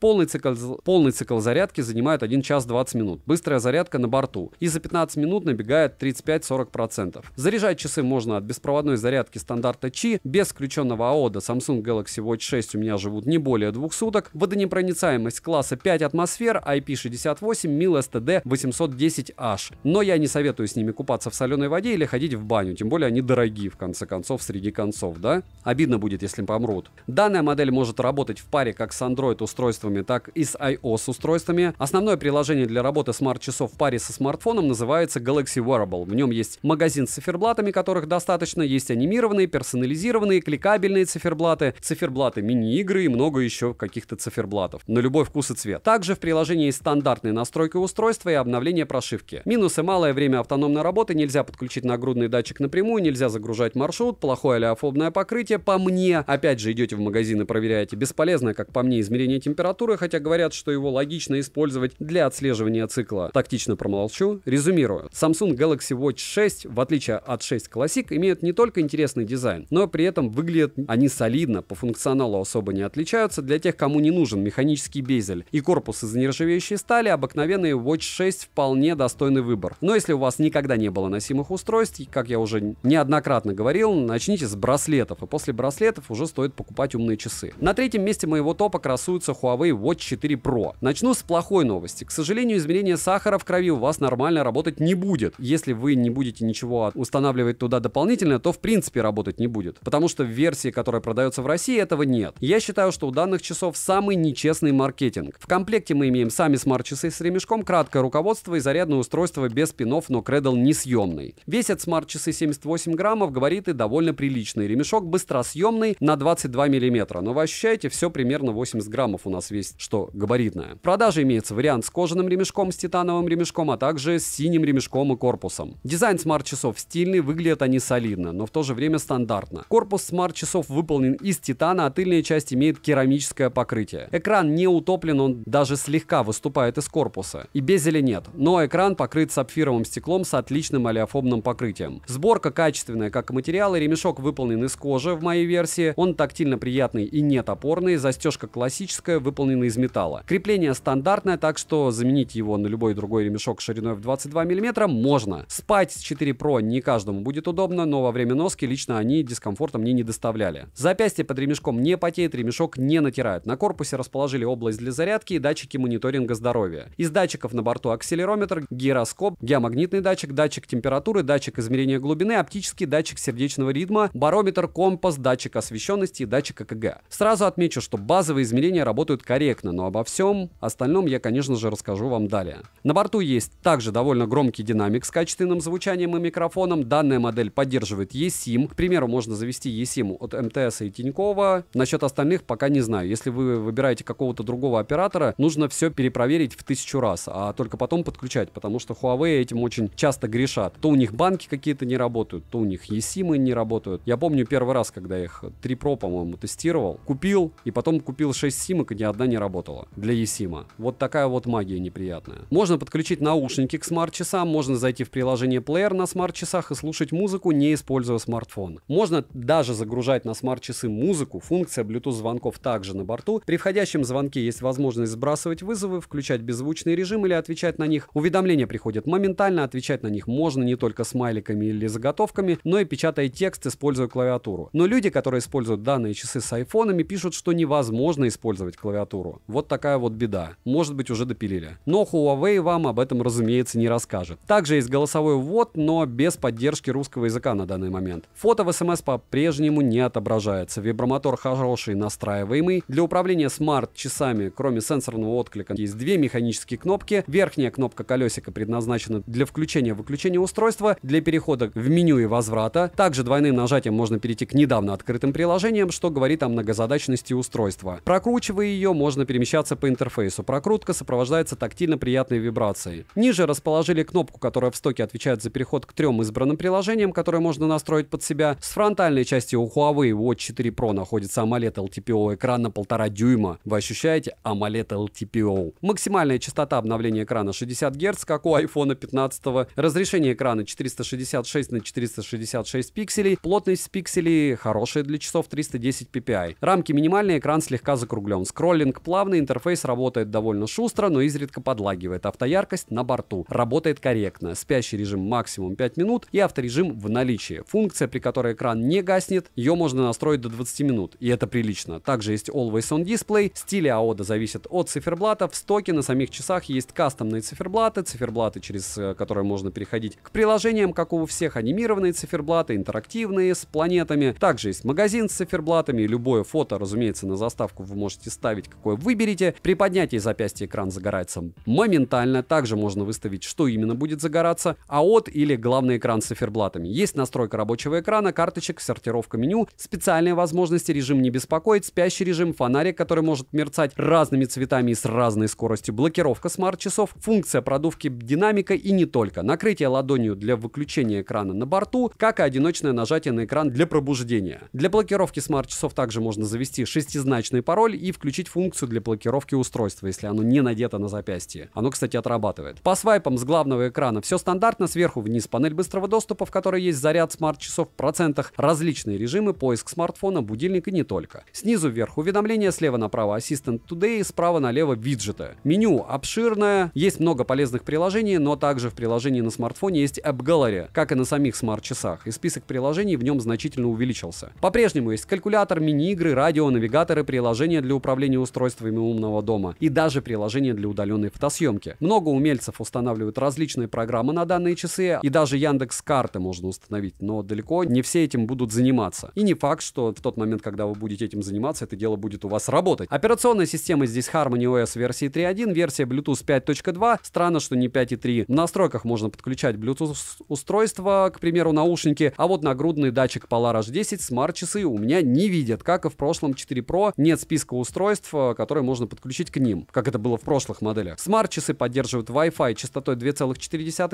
полный цикл, полный цикл зарядки занимает 1 час 20 минут. Быстрая зарядка на борту, и за 15 минут набегает 35-40%. Заряжать часы можно от беспроводной зарядки стандарта Qi, без включенного АО Samsung Galaxy Watch 6 у меня живут не более двух суток, водонепроницаемость класса 5 атмосфер, IP68, Mil Std 810H. Но я не советую с ними купаться в соленой воде или ходить в баню, тем более они дорогие в конце концов среди концов, да? Обидно будет, если помрут. Данная модель может работать в паре как с Android устройствами, так и с iOS устройствами. Основное приложение для работы смарт-часов в паре паре со смартфоном называется Galaxy Wearable. В нем есть магазин с циферблатами, которых достаточно, есть анимированные, персонализированные, кликабельные циферблаты, циферблаты мини-игры и много еще каких-то циферблатов. На любой вкус и цвет. Также в приложении есть стандартные настройки устройства и обновление прошивки. Минусы малое время автономной работы, нельзя подключить нагрудный датчик напрямую, нельзя загружать маршрут, плохое олеофобное покрытие, по мне. Опять же, идете в магазин и проверяете. бесполезное, как по мне, измерение температуры, хотя говорят, что его логично использовать для отслеживания цикла. Тактично промолчу. Резюмирую. Samsung Galaxy Watch 6, в отличие от 6 Classic, имеет не только интересный дизайн, но при этом выглядят они солидно, по функционалу особо не отличаются для тех, кому не нужен механический безель. И корпус из нержавеющей стали обыкновенный Watch 6 вполне достойный выбор. Но если у вас никогда не было носимых устройств, как я уже неоднократно говорил, начните с браслетов, и после браслетов уже стоит покупать умные часы. На третьем месте моего топа красуется Huawei Watch 4 Pro. Начну с плохой новости. К сожалению, измерение сахара в крови у вас нормально работать не будет. Если вы не будете ничего устанавливать туда дополнительно, то в принципе работать не будет. Потому что в версии, которая продается в России, этого нет. Я считаю, что у данных часов самый нечестный маркетинг. В комплекте мы имеем сами смарт-часы с ремешком, краткое руководство и зарядное устройство без пинов, но Кредл несъемный. Весят смарт-часы 78 граммов, говорит и довольно приличный. Ремешок быстросъемный на 22 миллиметра, но вы ощущаете все примерно 80 граммов у нас весь, что габаритное. В продаже имеется вариант с кожаным ремешком, с титановым ремешком, ремешком, а также с синим ремешком и корпусом. Дизайн смарт-часов стильный, выглядят они солидно, но в то же время стандартно. Корпус смарт-часов выполнен из титана, а тыльная часть имеет керамическое покрытие. Экран не утоплен, он даже слегка выступает из корпуса. И безеля нет, но экран покрыт сапфировым стеклом с отличным олеофобным покрытием. Сборка качественная, как и материалы, ремешок выполнен из кожи в моей версии, он тактильно приятный и не топорный застежка классическая, выполнена из металла. Крепление стандартное, так что заменить его на любой другой ремешок мешок шириной в 22 мм можно. Спать с 4 Pro не каждому будет удобно, но во время носки лично они дискомфорта мне не доставляли. Запястье под ремешком не потеет, ремешок не натирает. На корпусе расположили область для зарядки и датчики мониторинга здоровья. Из датчиков на борту акселерометр, гироскоп, геомагнитный датчик, датчик температуры, датчик измерения глубины, оптический датчик сердечного ритма, барометр, компас, датчик освещенности и датчик ЭКГ. Сразу отмечу, что базовые измерения работают корректно, но обо всем остальном я, конечно же, расскажу вам далее. На борту есть также довольно громкий динамик с качественным звучанием и микрофоном. Данная модель поддерживает eSIM. К примеру, можно завести eSIM от МТС и Тинькова. Насчет остальных пока не знаю. Если вы выбираете какого-то другого оператора, нужно все перепроверить в тысячу раз, а только потом подключать, потому что Huawei этим очень часто грешат. То у них банки какие-то не работают, то у них eSIM не работают. Я помню первый раз, когда я их 3 Pro, по-моему, тестировал, купил, и потом купил 6 симок, и ни одна не работала для eSIM. Вот такая вот магия неприятная. Можно подключить подключить наушники к смарт-часам, можно зайти в приложение плеер на смарт-часах и слушать музыку, не используя смартфон. Можно даже загружать на смарт-часы музыку, функция Bluetooth звонков также на борту. При входящем звонке есть возможность сбрасывать вызовы, включать беззвучный режим или отвечать на них. Уведомления приходят моментально, отвечать на них можно не только смайликами или заготовками, но и печатая текст, используя клавиатуру. Но люди, которые используют данные часы с айфонами, пишут, что невозможно использовать клавиатуру. Вот такая вот беда. Может быть, уже допилили. Но Huawei вам об этом этом, разумеется, не расскажет. Также есть голосовой ввод, но без поддержки русского языка на данный момент. Фото в смс по-прежнему не отображается. Вибромотор хороший, настраиваемый. Для управления смарт-часами, кроме сенсорного отклика, есть две механические кнопки. Верхняя кнопка колесика предназначена для включения-выключения устройства, для перехода в меню и возврата. Также двойным нажатием можно перейти к недавно открытым приложениям, что говорит о многозадачности устройства. Прокручивая ее, можно перемещаться по интерфейсу. Прокрутка сопровождается тактильно приятной вибрацией. Ниже расположили кнопку, которая в стоке отвечает за переход к трем избранным приложениям, которые можно настроить под себя. С фронтальной части у Huawei Watch 4 Pro находится AMOLED LTPO экран на полтора дюйма. Вы ощущаете AMOLED LTPO. Максимальная частота обновления экрана 60 Гц, как у iPhone 15. Разрешение экрана 466 на 466 пикселей. Плотность пикселей хорошая для часов 310 ppi. Рамки минимальные, экран слегка закруглен. Скроллинг плавный, интерфейс работает довольно шустро, но изредка подлагивает. Автояркость устройств на борту. Работает корректно. Спящий режим максимум 5 минут и авторежим в наличии. Функция, при которой экран не гаснет, ее можно настроить до 20 минут. И это прилично. Также есть Always On Display. Стили AODA зависят от циферблата. В стоке на самих часах есть кастомные циферблаты, циферблаты, через э, которые можно переходить к приложениям, как у всех, анимированные циферблаты, интерактивные, с планетами. Также есть магазин с циферблатами. Любое фото, разумеется, на заставку вы можете ставить, какое выберете. При поднятии запястья экран загорается моментально. Также можно выставить, что именно будет загораться, АОТ или главный экран с циферблатами. Есть настройка рабочего экрана, карточек, сортировка меню, специальные возможности, режим не беспокоит спящий режим, фонарик, который может мерцать разными цветами и с разной скоростью, блокировка смарт-часов, функция продувки динамика и не только, накрытие ладонью для выключения экрана на борту, как и одиночное нажатие на экран для пробуждения. Для блокировки смарт-часов также можно завести шестизначный пароль и включить функцию для блокировки устройства, если оно не надето на запястье. Оно, кстати, отрабатывает показывает. По свайпам с главного экрана все стандартно, сверху вниз панель быстрого доступа, в которой есть заряд смарт-часов в процентах, различные режимы, поиск смартфона, будильник и не только. Снизу вверх уведомления, слева направо Assistant Today, справа налево виджеты. Меню обширное, есть много полезных приложений, но также в приложении на смартфоне есть App Gallery, как и на самих смарт-часах, и список приложений в нем значительно увеличился. По-прежнему есть калькулятор, мини-игры, радио, навигаторы, приложения для управления устройствами умного дома и даже приложения для удаленной фотосъемки. Много умельцев владельцев устанавливают различные программы на данные часы, и даже Яндекс карты можно установить, но далеко не все этим будут заниматься. И не факт, что в тот момент, когда вы будете этим заниматься, это дело будет у вас работать. Операционная система здесь Harmony OS версии 3.1, версия Bluetooth 5.2. Странно, что не 5.3. В настройках можно подключать Bluetooth устройство, к примеру, наушники, а вот нагрудный датчик Polar H10 смарт-часы у меня не видят. Как и в прошлом 4 Pro, нет списка устройств, э, которые можно подключить к ним, как это было в прошлых моделях. Смарт-часы поддерживают wi Wi-Fi частотой 2,4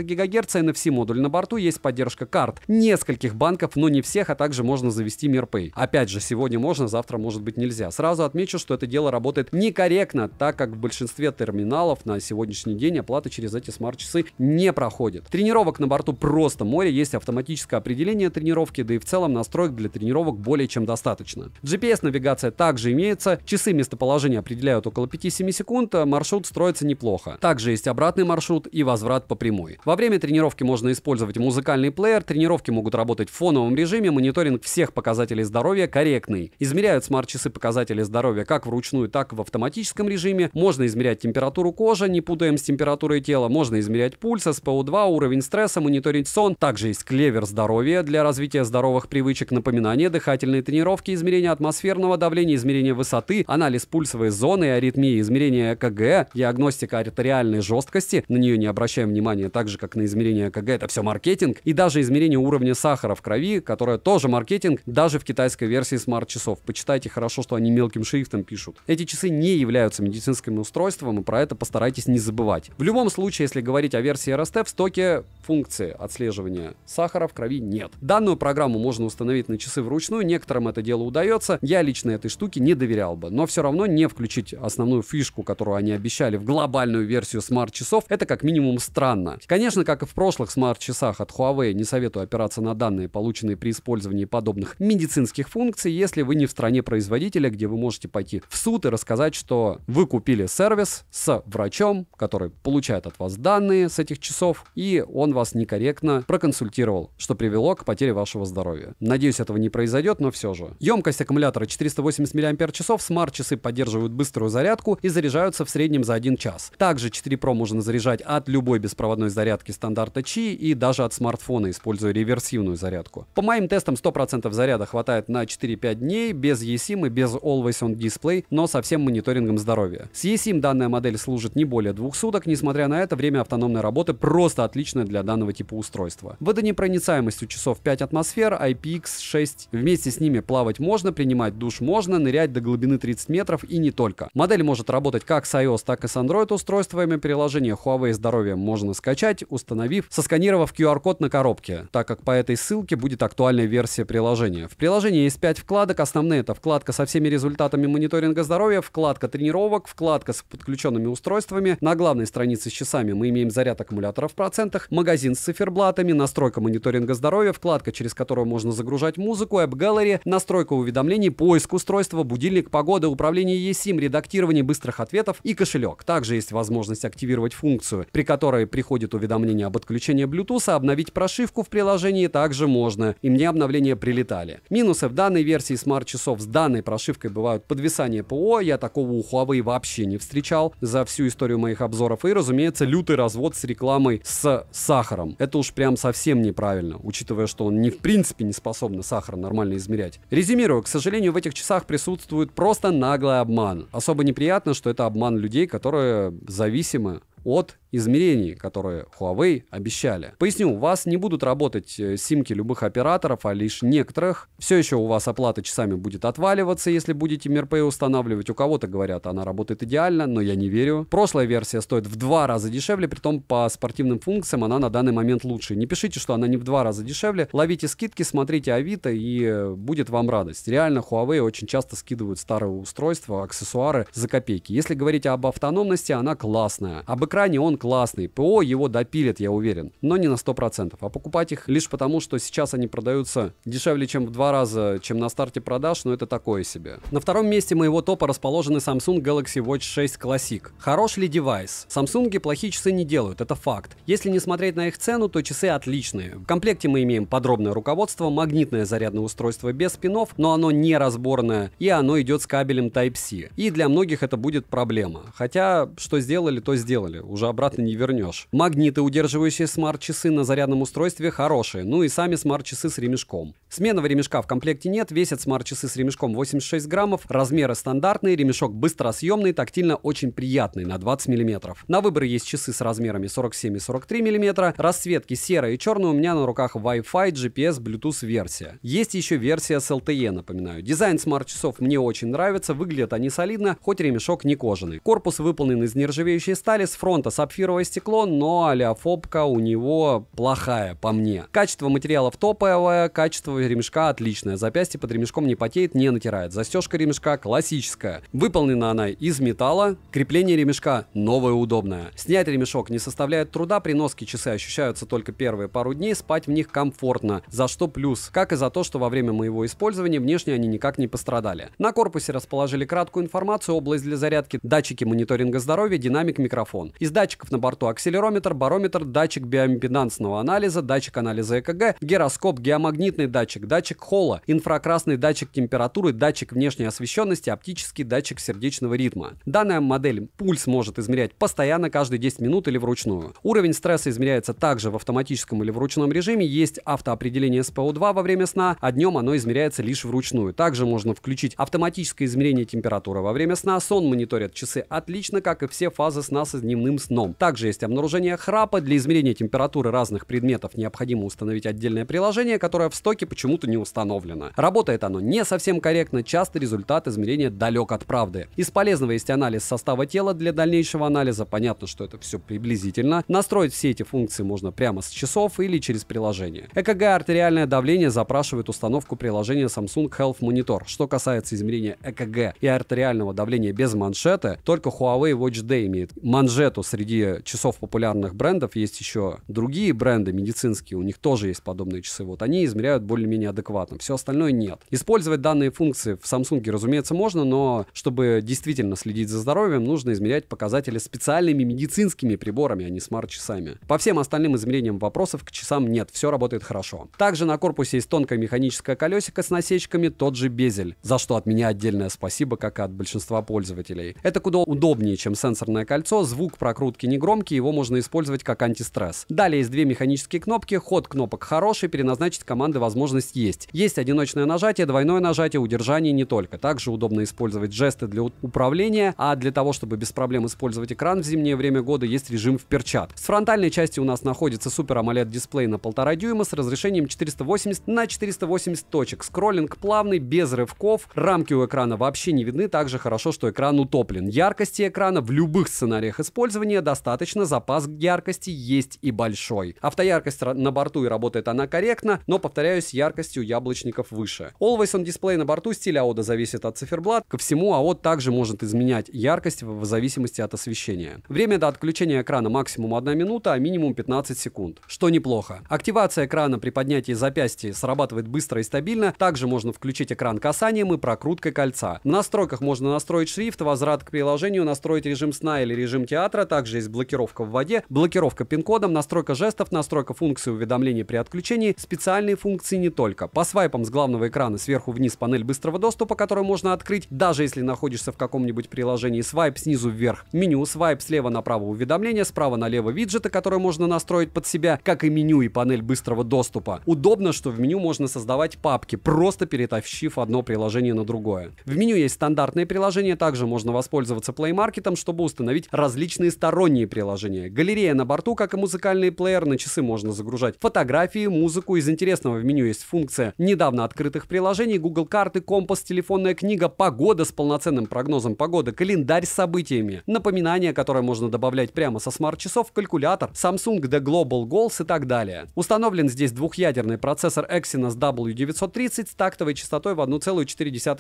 ГГц, NFC-модуль на борту, есть поддержка карт нескольких банков, но не всех, а также можно завести MirPay. Опять же, сегодня можно, завтра может быть нельзя. Сразу отмечу, что это дело работает некорректно, так как в большинстве терминалов на сегодняшний день оплата через эти смарт-часы не проходит. Тренировок на борту просто море, есть автоматическое определение тренировки, да и в целом настроек для тренировок более чем достаточно. GPS-навигация также имеется, часы местоположения определяют около 5-7 секунд, а маршрут строится неплохо. Также есть обратная обратный маршрут и возврат по прямой. Во время тренировки можно использовать музыкальный плеер, тренировки могут работать в фоновом режиме, мониторинг всех показателей здоровья корректный. Измеряют смарт-часы показатели здоровья как вручную, так и в автоматическом режиме. Можно измерять температуру кожи, не путаем с температурой тела. Можно измерять пульс, СПО2, уровень стресса, мониторить сон. Также есть клевер здоровья для развития здоровых привычек, напоминания, дыхательные тренировки, измерение атмосферного давления, измерение высоты, анализ пульсовой зоны, аритмии, измерение ЭКГ, диагностика артериальной жесткости, жидкости, на нее не обращаем внимания, так же, как на измерение КГ, это все маркетинг, и даже измерение уровня сахара в крови, которое тоже маркетинг, даже в китайской версии смарт-часов. Почитайте хорошо, что они мелким шрифтом пишут. Эти часы не являются медицинским устройством, и про это постарайтесь не забывать. В любом случае, если говорить о версии РСТ, в стоке функции отслеживания сахара в крови нет. Данную программу можно установить на часы вручную, некоторым это дело удается, я лично этой штуке не доверял бы, но все равно не включить основную фишку, которую они обещали в глобальную версию смарт-часов, часов, это как минимум странно. Конечно, как и в прошлых смарт-часах от Huawei, не советую опираться на данные, полученные при использовании подобных медицинских функций, если вы не в стране производителя, где вы можете пойти в суд и рассказать, что вы купили сервис с врачом, который получает от вас данные с этих часов, и он вас некорректно проконсультировал, что привело к потере вашего здоровья. Надеюсь, этого не произойдет, но все же. Емкость аккумулятора 480 мАч, смарт-часы поддерживают быструю зарядку и заряжаются в среднем за 1 час. Также 4 Pro можно заряжать от любой беспроводной зарядки стандарта Qi и даже от смартфона, используя реверсивную зарядку. По моим тестам 100% заряда хватает на 4-5 дней, без eSIM и без Always On Display, но со всем мониторингом здоровья. С eSIM данная модель служит не более двух суток, несмотря на это, время автономной работы просто отличное для данного типа устройства. Водонепроницаемость у часов 5 атмосфер, IPX6, вместе с ними плавать можно, принимать душ можно, нырять до глубины 30 метров и не только. Модель может работать как с iOS, так и с Android устройствами, приложение приложение Huawei Здоровье можно скачать, установив, сосканировав QR-код на коробке, так как по этой ссылке будет актуальная версия приложения. В приложении есть 5 вкладок. Основные это вкладка со всеми результатами мониторинга здоровья, вкладка тренировок, вкладка с подключенными устройствами. На главной странице с часами мы имеем заряд аккумулятора в процентах, магазин с циферблатами, настройка мониторинга здоровья, вкладка, через которую можно загружать музыку, App Gallery, настройка уведомлений, поиск устройства, будильник, погода, управление eSIM, редактирование быстрых ответов и кошелек. Также есть возможность активировать функцию функцию, при которой приходит уведомление об отключении Bluetooth, обновить прошивку в приложении также можно, и мне обновления прилетали. Минусы в данной версии смарт-часов с данной прошивкой бывают подвисание ПО, я такого у Huawei вообще не встречал за всю историю моих обзоров, и, разумеется, лютый развод с рекламой с сахаром. Это уж прям совсем неправильно, учитывая, что он не в принципе не способен сахар нормально измерять. Резюмирую, к сожалению, в этих часах присутствует просто наглый обман. Особо неприятно, что это обман людей, которые зависимы от измерений, которые Huawei обещали. Поясню, у вас не будут работать э, симки любых операторов, а лишь некоторых. Все еще у вас оплата часами будет отваливаться, если будете MirPay устанавливать. У кого-то говорят, она работает идеально, но я не верю. Прошлая версия стоит в два раза дешевле, при том по спортивным функциям она на данный момент лучше. Не пишите, что она не в два раза дешевле. Ловите скидки, смотрите Авито и э, будет вам радость. Реально, Huawei очень часто скидывают старые устройства, аксессуары за копейки. Если говорить об автономности, она классная. Об экране он классный. ПО его допилит, я уверен, но не на 100%. А покупать их лишь потому, что сейчас они продаются дешевле, чем в два раза, чем на старте продаж, но ну, это такое себе. На втором месте моего топа расположены Samsung Galaxy Watch 6 Classic. Хорош ли девайс? Samsung плохие часы не делают, это факт. Если не смотреть на их цену, то часы отличные. В комплекте мы имеем подробное руководство, магнитное зарядное устройство без спинов, но оно не разборное, и оно идет с кабелем Type-C. И для многих это будет проблема. Хотя, что сделали, то сделали сделали. Уже обратно не вернешь. Магниты, удерживающие смарт-часы на зарядном устройстве, хорошие. Ну и сами смарт-часы с ремешком. Сменного ремешка в комплекте нет. Весят смарт-часы с ремешком 86 граммов. Размеры стандартные. Ремешок быстросъемный, тактильно очень приятный на 20 миллиметров. На выбор есть часы с размерами 47 и 43 миллиметра. Расцветки серая и черная у меня на руках Wi-Fi, GPS, Bluetooth версия. Есть еще версия с LTE, напоминаю. Дизайн смарт-часов мне очень нравится. Выглядят они солидно, хоть ремешок не кожаный. Корпус выполнен из нержавеющей стали с фронта сапфировое стекло, но олеофобка у него плохая, по мне. Качество материалов топовое, качество ремешка отличное. Запястье под ремешком не потеет, не натирает. Застежка ремешка классическая. Выполнена она из металла. Крепление ремешка новое удобное. Снять ремешок не составляет труда. При носке часы ощущаются только первые пару дней. Спать в них комфортно. За что плюс. Как и за то, что во время моего использования внешне они никак не пострадали. На корпусе расположили краткую информацию, область для зарядки, датчики мониторинга здоровья, динамик, микрофон. Из датчиков на борту акселерометр, барометр, датчик биоимпедансного анализа, датчик анализа ЭКГ, гироскоп, геомагнитный датчик, датчик холла, инфракрасный датчик температуры, датчик внешней освещенности, оптический датчик сердечного ритма. Данная модель пульс может измерять постоянно каждые 10 минут или вручную. Уровень стресса измеряется также в автоматическом или вручном режиме. Есть автоопределение СПО2 во время сна, а днем оно измеряется лишь вручную. Также можно включить автоматическое измерение температуры во время сна. Сон мониторят часы отлично, как и все фазы сна со дневным дневным сном. Также есть обнаружение храпа. Для измерения температуры разных предметов необходимо установить отдельное приложение, которое в стоке почему-то не установлено. Работает оно не совсем корректно, часто результат измерения далек от правды. Из полезного есть анализ состава тела для дальнейшего анализа. Понятно, что это все приблизительно. Настроить все эти функции можно прямо с часов или через приложение. ЭКГ артериальное давление запрашивает установку приложения Samsung Health Monitor. Что касается измерения ЭКГ и артериального давления без манжеты только Huawei Watch D имеет манжет то среди часов популярных брендов есть еще другие бренды медицинские, у них тоже есть подобные часы. Вот они измеряют более-менее адекватно, все остальное нет. Использовать данные функции в Samsung, разумеется, можно, но чтобы действительно следить за здоровьем, нужно измерять показатели специальными медицинскими приборами, а не смарт-часами. По всем остальным измерениям вопросов к часам нет, все работает хорошо. Также на корпусе есть тонкое механическое колесико с насечками, тот же безель, за что от меня отдельное спасибо, как и от большинства пользователей. Это куда удобнее, чем сенсорное кольцо, звук прокрутки негромкий, его можно использовать как антистресс. Далее есть две механические кнопки, ход кнопок хороший, переназначить команды возможность есть. Есть одиночное нажатие, двойное нажатие, удержание не только. Также удобно использовать жесты для управления, а для того, чтобы без проблем использовать экран в зимнее время года, есть режим в перчат. С фронтальной части у нас находится Super AMOLED дисплей на 1,5 дюйма с разрешением 480 на 480 точек. Скроллинг плавный, без рывков, рамки у экрана вообще не видны, также хорошо, что экран утоплен. Яркости экрана в любых сценариях использования использования достаточно, запас яркости есть и большой. Автояркость на борту и работает она корректно, но, повторяюсь, яркостью яблочников выше. Always on Display на борту стиль AOD зависит от циферблат. Ко всему, AOD также может изменять яркость в зависимости от освещения. Время до отключения экрана максимум 1 минута, а минимум 15 секунд, что неплохо. Активация экрана при поднятии запястья срабатывает быстро и стабильно. Также можно включить экран касанием и прокруткой кольца. В настройках можно настроить шрифт, возврат к приложению, настроить режим сна или режим театра, также есть блокировка в воде, блокировка пин-кодом, настройка жестов, настройка функций уведомлений при отключении, специальные функции не только. По свайпам с главного экрана сверху вниз панель быстрого доступа, которую можно открыть, даже если находишься в каком-нибудь приложении свайп снизу вверх, меню свайп слева направо уведомления, справа налево виджеты, которые можно настроить под себя, как и меню и панель быстрого доступа. Удобно, что в меню можно создавать папки, просто перетащив одно приложение на другое. В меню есть стандартные приложения, также можно воспользоваться Play Market, чтобы установить различные различные сторонние приложения. Галерея на борту, как и музыкальный плеер, на часы можно загружать фотографии, музыку. Из интересного в меню есть функция недавно открытых приложений, Google карты, компас, телефонная книга, погода с полноценным прогнозом погоды, календарь с событиями, напоминания, которые можно добавлять прямо со смарт-часов, калькулятор, Samsung The Global Goals и так далее. Установлен здесь двухъядерный процессор Exynos W930 с тактовой частотой в 1,4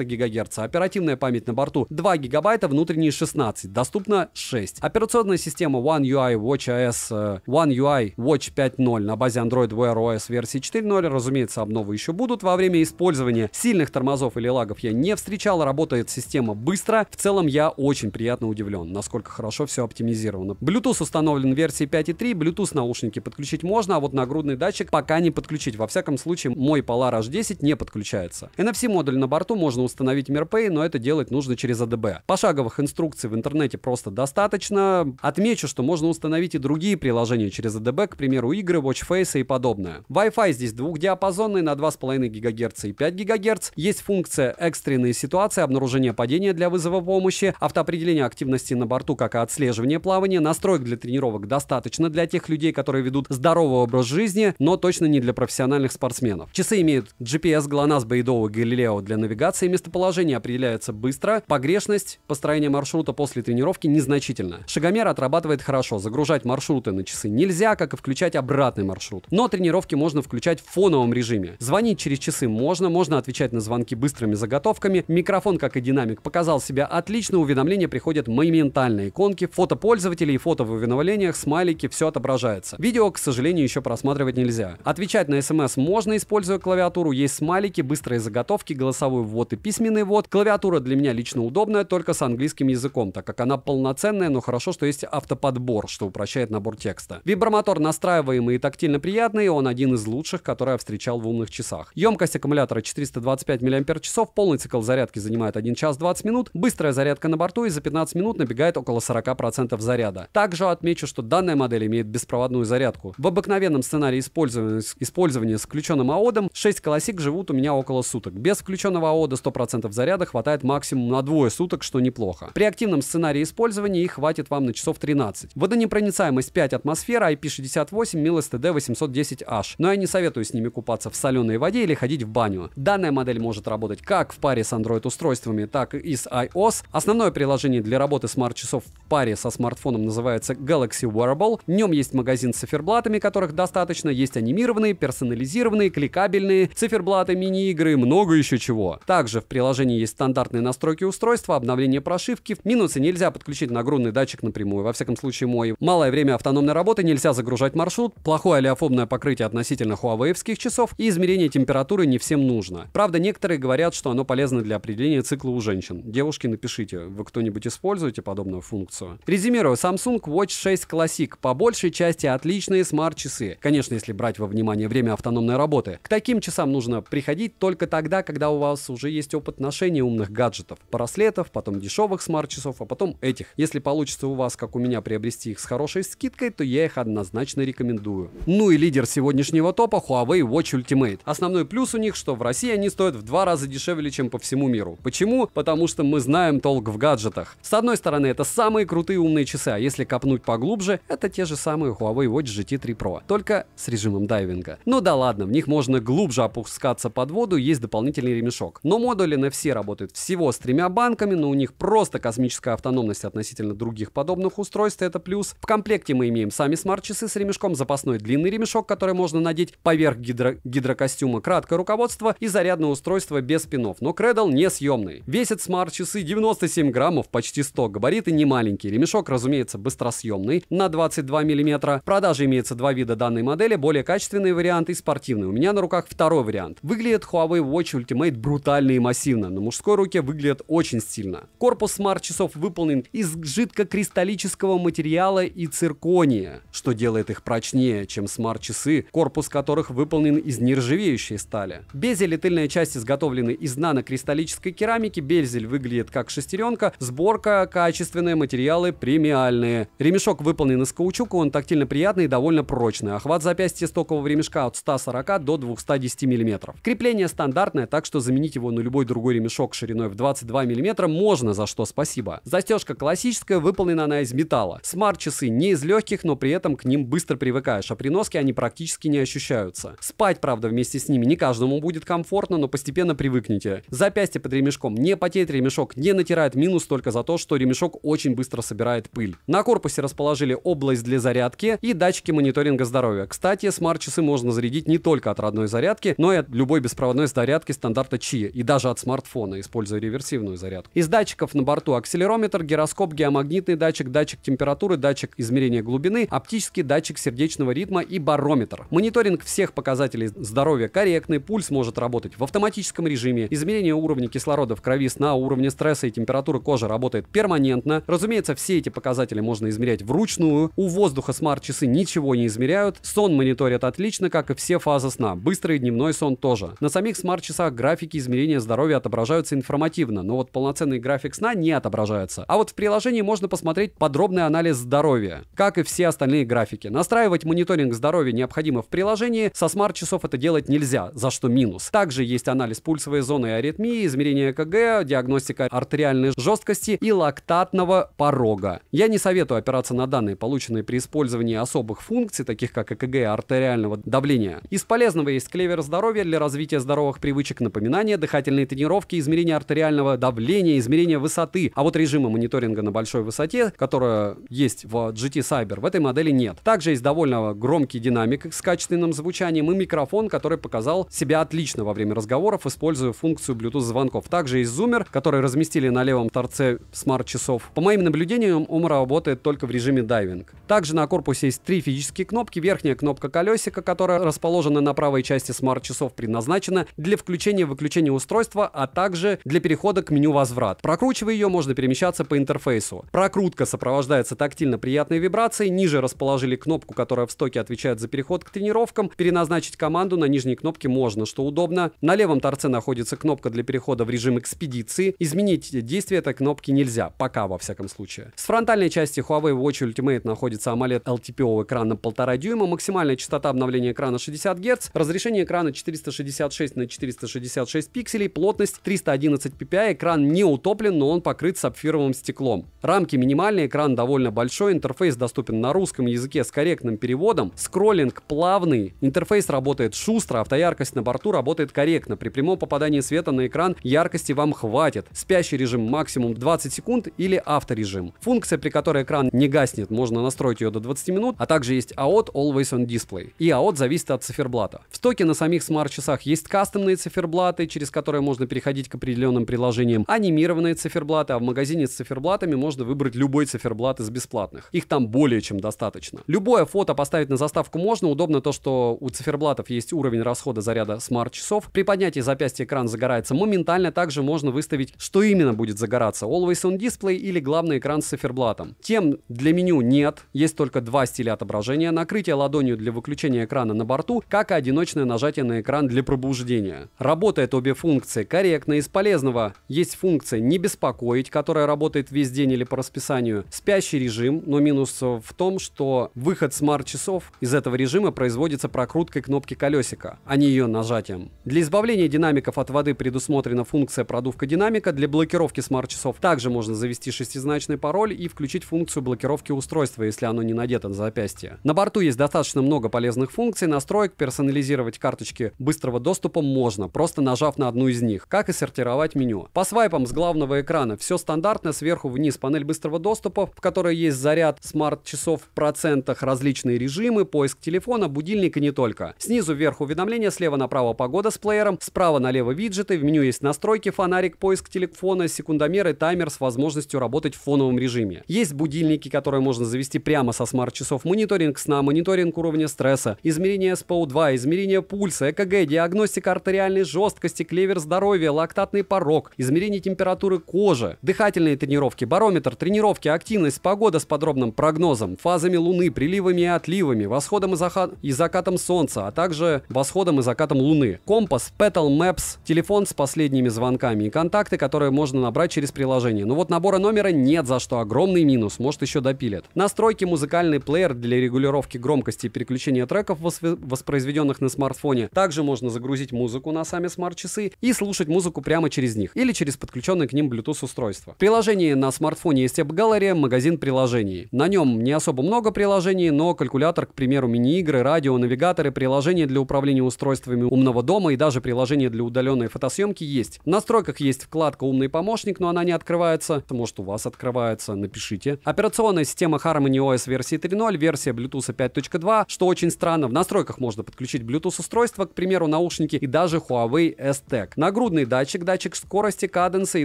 ГГц. Оперативная память на борту 2 ГБ, внутренние 16, доступно 6. Операционная Операционная система One UI Watch OS, э, One UI Watch 5.0 на базе Android Wear OS версии 4.0, разумеется, обновы еще будут. Во время использования сильных тормозов или лагов я не встречал, работает система быстро. В целом я очень приятно удивлен, насколько хорошо все оптимизировано. Bluetooth установлен в версии 5.3, Bluetooth наушники подключить можно, а вот нагрудный датчик пока не подключить. Во всяком случае, мой Polar H10 не подключается. NFC модуль на борту можно установить MirPay, но это делать нужно через ADB. А Пошаговых инструкций в интернете просто достаточно, Отмечу, что можно установить и другие приложения через ADB, к примеру, игры, Watchface и подобное. Wi-Fi здесь двухдиапазонный на 2,5 ГГц и 5 ГГц. Есть функция экстренные ситуации, обнаружение падения для вызова помощи, автоопределение активности на борту, как и отслеживание плавания. Настроек для тренировок достаточно для тех людей, которые ведут здоровый образ жизни, но точно не для профессиональных спортсменов. Часы имеют GPS, GLONASS, Бейдова, Галилео для навигации, местоположение определяется быстро, погрешность построения маршрута после тренировки незначительна. Шагометр Планомер отрабатывает хорошо. Загружать маршруты на часы нельзя, как и включать обратный маршрут. Но тренировки можно включать в фоновом режиме. Звонить через часы можно, можно отвечать на звонки быстрыми заготовками. Микрофон, как и динамик, показал себя отлично. Уведомления приходят моментально. Иконки, фото пользователей фото в уведомлениях, смайлики, все отображается. Видео, к сожалению, еще просматривать нельзя. Отвечать на смс можно, используя клавиатуру. Есть смайлики, быстрые заготовки, голосовой ввод и письменный ввод. Клавиатура для меня лично удобная, только с английским языком, так как она полноценная, но хорошо, что что есть автоподбор, что упрощает набор текста. Вибромотор настраиваемый и тактильно приятный, он один из лучших, который я встречал в умных часах. Емкость аккумулятора 425 мАч, полный цикл зарядки занимает 1 час 20 минут, быстрая зарядка на борту и за 15 минут набегает около 40% заряда. Также отмечу, что данная модель имеет беспроводную зарядку. В обыкновенном сценарии использования, использования с включенным АОДом 6 колосик живут у меня около суток. Без включенного АОДа 100% заряда хватает максимум на двое суток, что неплохо. При активном сценарии использования их хватит вам на часов 13. Водонепроницаемость 5 атмосфер, IP68, милс ТД 810H. Но я не советую с ними купаться в соленой воде или ходить в баню. Данная модель может работать как в паре с Android устройствами, так и с iOS. Основное приложение для работы смарт-часов в паре со смартфоном называется Galaxy Wearable. В нем есть магазин с циферблатами, которых достаточно, есть анимированные, персонализированные, кликабельные, циферблаты, мини-игры много еще чего. Также в приложении есть стандартные настройки устройства, обновление прошивки. Минусы нельзя подключить нагрудный датчик например напрямую. Во всяком случае, мой. Малое время автономной работы, нельзя загружать маршрут, плохое алиофобное покрытие относительно хуавеевских часов и измерение температуры не всем нужно. Правда, некоторые говорят, что оно полезно для определения цикла у женщин. Девушки, напишите, вы кто-нибудь используете подобную функцию? Резюмирую, Samsung Watch 6 Classic по большей части отличные смарт-часы. Конечно, если брать во внимание время автономной работы. К таким часам нужно приходить только тогда, когда у вас уже есть опыт ношения умных гаджетов, браслетов, потом дешевых смарт-часов, а потом этих. Если получится у вас как у меня приобрести их с хорошей скидкой, то я их однозначно рекомендую. Ну и лидер сегодняшнего топа Huawei Watch Ultimate. Основной плюс у них, что в России они стоят в два раза дешевле, чем по всему миру. Почему? Потому что мы знаем толк в гаджетах. С одной стороны, это самые крутые умные часы, а если копнуть поглубже, это те же самые Huawei Watch GT3 Pro, только с режимом дайвинга. Ну да ладно, в них можно глубже опускаться под воду, есть дополнительный ремешок. Но модули NFC работают всего с тремя банками, но у них просто космическая автономность относительно других подобных подобных устройств, это плюс. В комплекте мы имеем сами смарт-часы с ремешком, запасной длинный ремешок, который можно надеть поверх гидро гидрокостюма, краткое руководство и зарядное устройство без пинов. Но Кредл не съемный. Весит смарт-часы 97 граммов, почти 100. Габариты не маленькие. Ремешок, разумеется, быстросъемный на 22 мм. В продаже имеется два вида данной модели, более качественный вариант и спортивный. У меня на руках второй вариант. Выглядит Huawei Watch Ultimate брутально и массивно. На мужской руке выглядит очень стильно. Корпус смарт-часов выполнен из жидкокристаллического металлического материала и циркония, что делает их прочнее, чем смарт-часы, корпус которых выполнен из нержавеющей стали. Безель и тыльная часть изготовлены из нанокристаллической керамики, безель выглядит как шестеренка, сборка, качественные материалы премиальные. Ремешок выполнен из каучука, он тактильно приятный и довольно прочный. Охват запястья стокового ремешка от 140 до 210 мм. Крепление стандартное, так что заменить его на любой другой ремешок шириной в 22 мм можно, за что спасибо. Застежка классическая, выполнена она она из металла. Смарт-часы не из легких, но при этом к ним быстро привыкаешь, а при носке они практически не ощущаются. Спать, правда, вместе с ними не каждому будет комфортно, но постепенно привыкните. Запястье под ремешком не потеет, ремешок не натирает, минус только за то, что ремешок очень быстро собирает пыль. На корпусе расположили область для зарядки и датчики мониторинга здоровья. Кстати, смарт-часы можно зарядить не только от родной зарядки, но и от любой беспроводной зарядки стандарта Qi и даже от смартфона, используя реверсивную зарядку. Из датчиков на борту акселерометр, гироскоп, геомагнитный датчик, датчик, датчик температуры, датчик измерения глубины, оптический датчик сердечного ритма и барометр. Мониторинг всех показателей здоровья корректный, пульс может работать в автоматическом режиме, измерение уровня кислорода в крови, сна, уровня стресса и температуры кожи работает перманентно. Разумеется, все эти показатели можно измерять вручную. У воздуха смарт-часы ничего не измеряют. Сон мониторят отлично, как и все фазы сна. Быстрый дневной сон тоже. На самих смарт-часах графики измерения здоровья отображаются информативно, но вот полноценный график сна не отображается. А вот в приложении можно посмотреть подробный анализ здоровья, как и все остальные графики. Настраивать мониторинг здоровья необходимо в приложении, со смарт-часов это делать нельзя, за что минус. Также есть анализ пульсовой зоны и аритмии, измерение КГ, диагностика артериальной жесткости и лактатного порога. Я не советую опираться на данные, полученные при использовании особых функций, таких как ЭКГ и артериального давления. Из полезного есть клевер здоровья для развития здоровых привычек, напоминания, дыхательные тренировки, измерение артериального давления, измерение высоты. А вот режимы мониторинга на большой высоте, которая есть в GT Cyber, в этой модели нет. Также есть довольно громкий динамик с качественным звучанием и микрофон, который показал себя отлично во время разговоров, используя функцию Bluetooth звонков. Также есть зумер, который разместили на левом торце смарт-часов. По моим наблюдениям, он работает только в режиме дайвинг. Также на корпусе есть три физические кнопки. Верхняя кнопка колесика, которая расположена на правой части смарт-часов, предназначена для включения и выключения устройства, а также для перехода к меню возврат. Прокручивая ее, можно перемещаться по интерфейсу. Прокрутка со сопровождается тактильно приятной вибрацией. Ниже расположили кнопку, которая в стоке отвечает за переход к тренировкам. Переназначить команду на нижней кнопке можно, что удобно. На левом торце находится кнопка для перехода в режим экспедиции. Изменить действие этой кнопки нельзя, пока во всяком случае. С фронтальной части Huawei Watch Ultimate находится AMOLED LTPO экран на 1,5 дюйма, максимальная частота обновления экрана 60 Гц, разрешение экрана 466 на 466 пикселей, плотность 311 ppi, экран не утоплен, но он покрыт сапфировым стеклом. Рамки минимальные, экран довольно большой, интерфейс доступен на русском языке с корректным переводом, скроллинг плавный, интерфейс работает шустро, автояркость на борту работает корректно, при прямом попадании света на экран яркости вам хватит, спящий режим максимум 20 секунд или авторежим. Функция, при которой экран не гаснет, можно настроить ее до 20 минут, а также есть AOT Always on Display. И AOT зависит от циферблата. В стоке на самих смарт-часах есть кастомные циферблаты, через которые можно переходить к определенным приложениям, анимированные циферблаты, а в магазине с циферблатами можно выбрать любой циферблат циферблат из бесплатных. Их там более чем достаточно. Любое фото поставить на заставку можно. Удобно то, что у циферблатов есть уровень расхода заряда смарт-часов. При поднятии запястья экран загорается моментально. Также можно выставить, что именно будет загораться. Always on display или главный экран с циферблатом. Тем для меню нет. Есть только два стиля отображения. Накрытие ладонью для выключения экрана на борту, как и одиночное нажатие на экран для пробуждения. Работает обе функции корректно. Из полезного есть функция «Не беспокоить», которая работает весь день или по расписанию сожалению, спящий режим, но минус в том, что выход смарт-часов из этого режима производится прокруткой кнопки колесика, а не ее нажатием. Для избавления динамиков от воды предусмотрена функция продувка динамика, для блокировки смарт-часов также можно завести шестизначный пароль и включить функцию блокировки устройства, если оно не надето на запястье. На борту есть достаточно много полезных функций, настроек, персонализировать карточки быстрого доступа можно, просто нажав на одну из них, как и сортировать меню. По свайпам с главного экрана все стандартно, сверху вниз панель быстрого доступа, доступа, в которой есть заряд смарт-часов в процентах, различные режимы, поиск телефона, будильник и не только. Снизу вверх уведомления, слева направо погода с плеером, справа налево виджеты, в меню есть настройки, фонарик, поиск телефона, секундомер и таймер с возможностью работать в фоновом режиме. Есть будильники, которые можно завести прямо со смарт-часов, мониторинг сна, мониторинг уровня стресса, измерение SPO2, измерение пульса, ЭКГ, диагностика артериальной жесткости, клевер здоровья, лактатный порог, измерение температуры кожи, дыхательные тренировки, барометр, тренировки, активность погода с подробным прогнозом, фазами Луны, приливами и отливами, восходом и, заха... и закатом Солнца, а также восходом и закатом Луны. Компас, Petal Maps, телефон с последними звонками и контакты, которые можно набрать через приложение. Но вот набора номера нет, за что огромный минус, может еще допилят. Настройки музыкальный плеер для регулировки громкости и переключения треков, восп... воспроизведенных на смартфоне. Также можно загрузить музыку на сами смарт-часы и слушать музыку прямо через них или через подключенные к ним Bluetooth устройство В приложении на смартфоне есть App Gallery, категория «Магазин приложений». На нем не особо много приложений, но калькулятор, к примеру, мини-игры, радио, навигаторы, приложения для управления устройствами умного дома и даже приложения для удаленной фотосъемки есть. В настройках есть вкладка «Умный помощник», но она не открывается. Может, у вас открывается, напишите. Операционная система Harmony OS версии 3.0, версия Bluetooth 5.2, что очень странно. В настройках можно подключить Bluetooth устройство, к примеру, наушники и даже Huawei S-Tech. Нагрудный датчик, датчик скорости, каденса и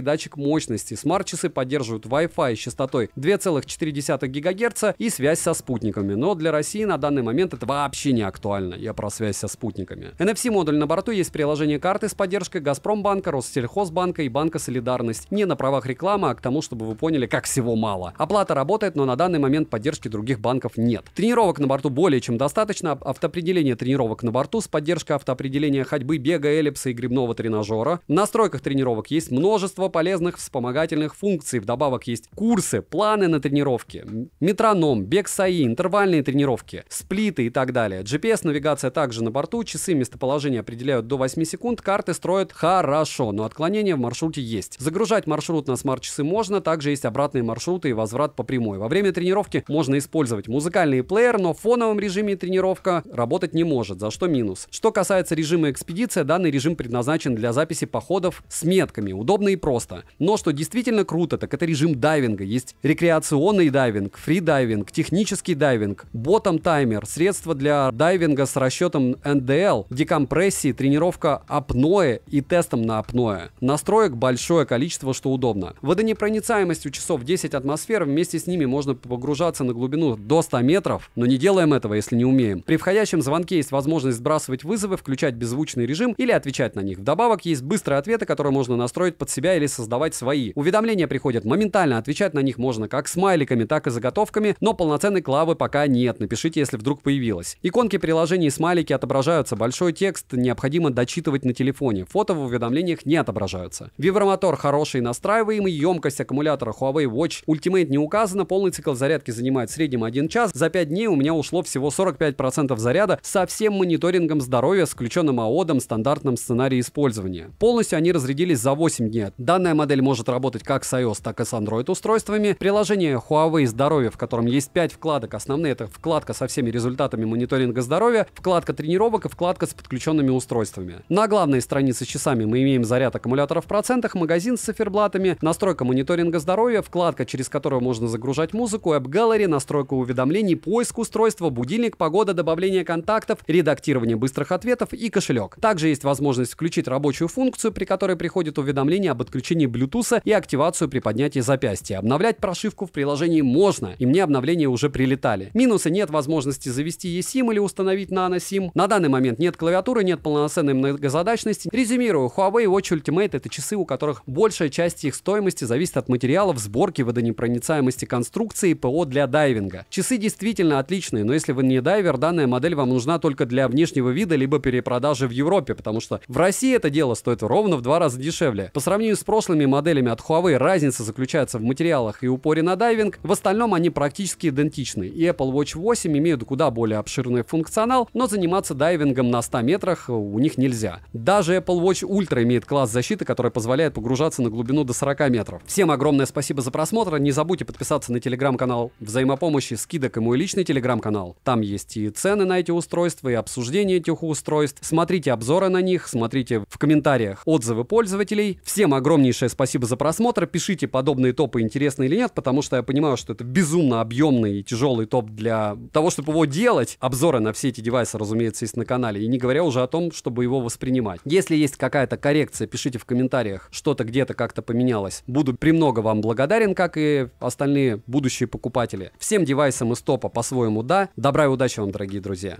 датчик мощности. Смарт-часы поддерживают Wi-Fi с частотой 2,4 ГГц и связь со спутниками. Но для России на данный момент это вообще не актуально. Я про связь со спутниками. NFC-модуль на борту есть приложение карты с поддержкой Газпромбанка, Россельхозбанка и Банка Солидарность. Не на правах рекламы, а к тому, чтобы вы поняли, как всего мало. Оплата работает, но на данный момент поддержки других банков нет. Тренировок на борту более чем достаточно. Автоопределение тренировок на борту с поддержкой автоопределения ходьбы, бега, эллипса и грибного тренажера. В настройках тренировок есть множество полезных вспомогательных функций. Вдобавок есть курсы, план планы на тренировки, метроном, бег САИ, интервальные тренировки, сплиты и так далее. GPS-навигация также на борту, часы местоположения определяют до 8 секунд, карты строят хорошо, но отклонения в маршруте есть. Загружать маршрут на смарт-часы можно, также есть обратные маршруты и возврат по прямой. Во время тренировки можно использовать музыкальный плеер, но в фоновом режиме тренировка работать не может, за что минус. Что касается режима экспедиция, данный режим предназначен для записи походов с метками, удобно и просто. Но что действительно круто, так это режим дайвинга. Есть рекреационный дайвинг, фридайвинг, технический дайвинг, ботом-таймер, средства для дайвинга с расчетом НДЛ, декомпрессии, тренировка апноэ и тестом на апноэ. Настроек большое количество, что удобно. Водонепроницаемостью часов 10 атмосфер вместе с ними можно погружаться на глубину до 100 метров, но не делаем этого, если не умеем. При входящем звонке есть возможность сбрасывать вызовы, включать беззвучный режим или отвечать на них. Вдобавок есть быстрые ответы, которые можно настроить под себя или создавать свои. Уведомления приходят моментально, отвечать на них можно можно как смайликами, так и заготовками, но полноценной клавы пока нет, напишите, если вдруг появилась. Иконки приложений и смайлики отображаются, большой текст необходимо дочитывать на телефоне, фото в уведомлениях не отображаются. Вибромотор хороший настраиваемый, емкость аккумулятора Huawei Watch Ultimate не указана, полный цикл зарядки занимает в среднем 1 час, за 5 дней у меня ушло всего 45% заряда со всем мониторингом здоровья, с включенным АОДом, стандартным сценарием использования. Полностью они разрядились за 8 дней. Данная модель может работать как с iOS, так и с Android устройствами, приложение Huawei Здоровье, в котором есть 5 вкладок. Основные это вкладка со всеми результатами мониторинга здоровья, вкладка тренировок и вкладка с подключенными устройствами. На главной странице с часами мы имеем заряд аккумулятора в процентах, магазин с циферблатами, настройка мониторинга здоровья, вкладка, через которую можно загружать музыку, App Gallery, настройка уведомлений, поиск устройства, будильник, погода, добавление контактов, редактирование быстрых ответов и кошелек. Также есть возможность включить рабочую функцию, при которой приходит уведомление об отключении Bluetooth и активацию при поднятии запястья, обновлять прошивку в приложении можно, и мне обновления уже прилетали. Минусы нет возможности завести eSIM или установить nano-SIM. На данный момент нет клавиатуры, нет полноценной многозадачности. Резюмирую, Huawei Watch Ultimate это часы, у которых большая часть их стоимости зависит от материалов, сборки, водонепроницаемости конструкции и ПО для дайвинга. Часы действительно отличные, но если вы не дайвер, данная модель вам нужна только для внешнего вида, либо перепродажи в Европе, потому что в России это дело стоит ровно в два раза дешевле. По сравнению с прошлыми моделями от Huawei разница заключается в материалах и упаковке упоре на дайвинг, в остальном они практически идентичны, и Apple Watch 8 имеют куда более обширный функционал, но заниматься дайвингом на 100 метрах э, у них нельзя. Даже Apple Watch Ultra имеет класс защиты, который позволяет погружаться на глубину до 40 метров. Всем огромное спасибо за просмотр, не забудьте подписаться на телеграм-канал взаимопомощи, скидок и мой личный телеграм-канал. Там есть и цены на эти устройства, и обсуждение этих устройств. Смотрите обзоры на них, смотрите в комментариях отзывы пользователей. Всем огромнейшее спасибо за просмотр, пишите подобные топы интересны или нет, потому что я понимаю, что это безумно объемный и тяжелый топ для того, чтобы его делать. Обзоры на все эти девайсы, разумеется, есть на канале. И не говоря уже о том, чтобы его воспринимать. Если есть какая-то коррекция, пишите в комментариях, что-то где-то как-то поменялось. Буду премного вам благодарен, как и остальные будущие покупатели. Всем девайсам из топа по-своему да. Добра и удачи вам, дорогие друзья.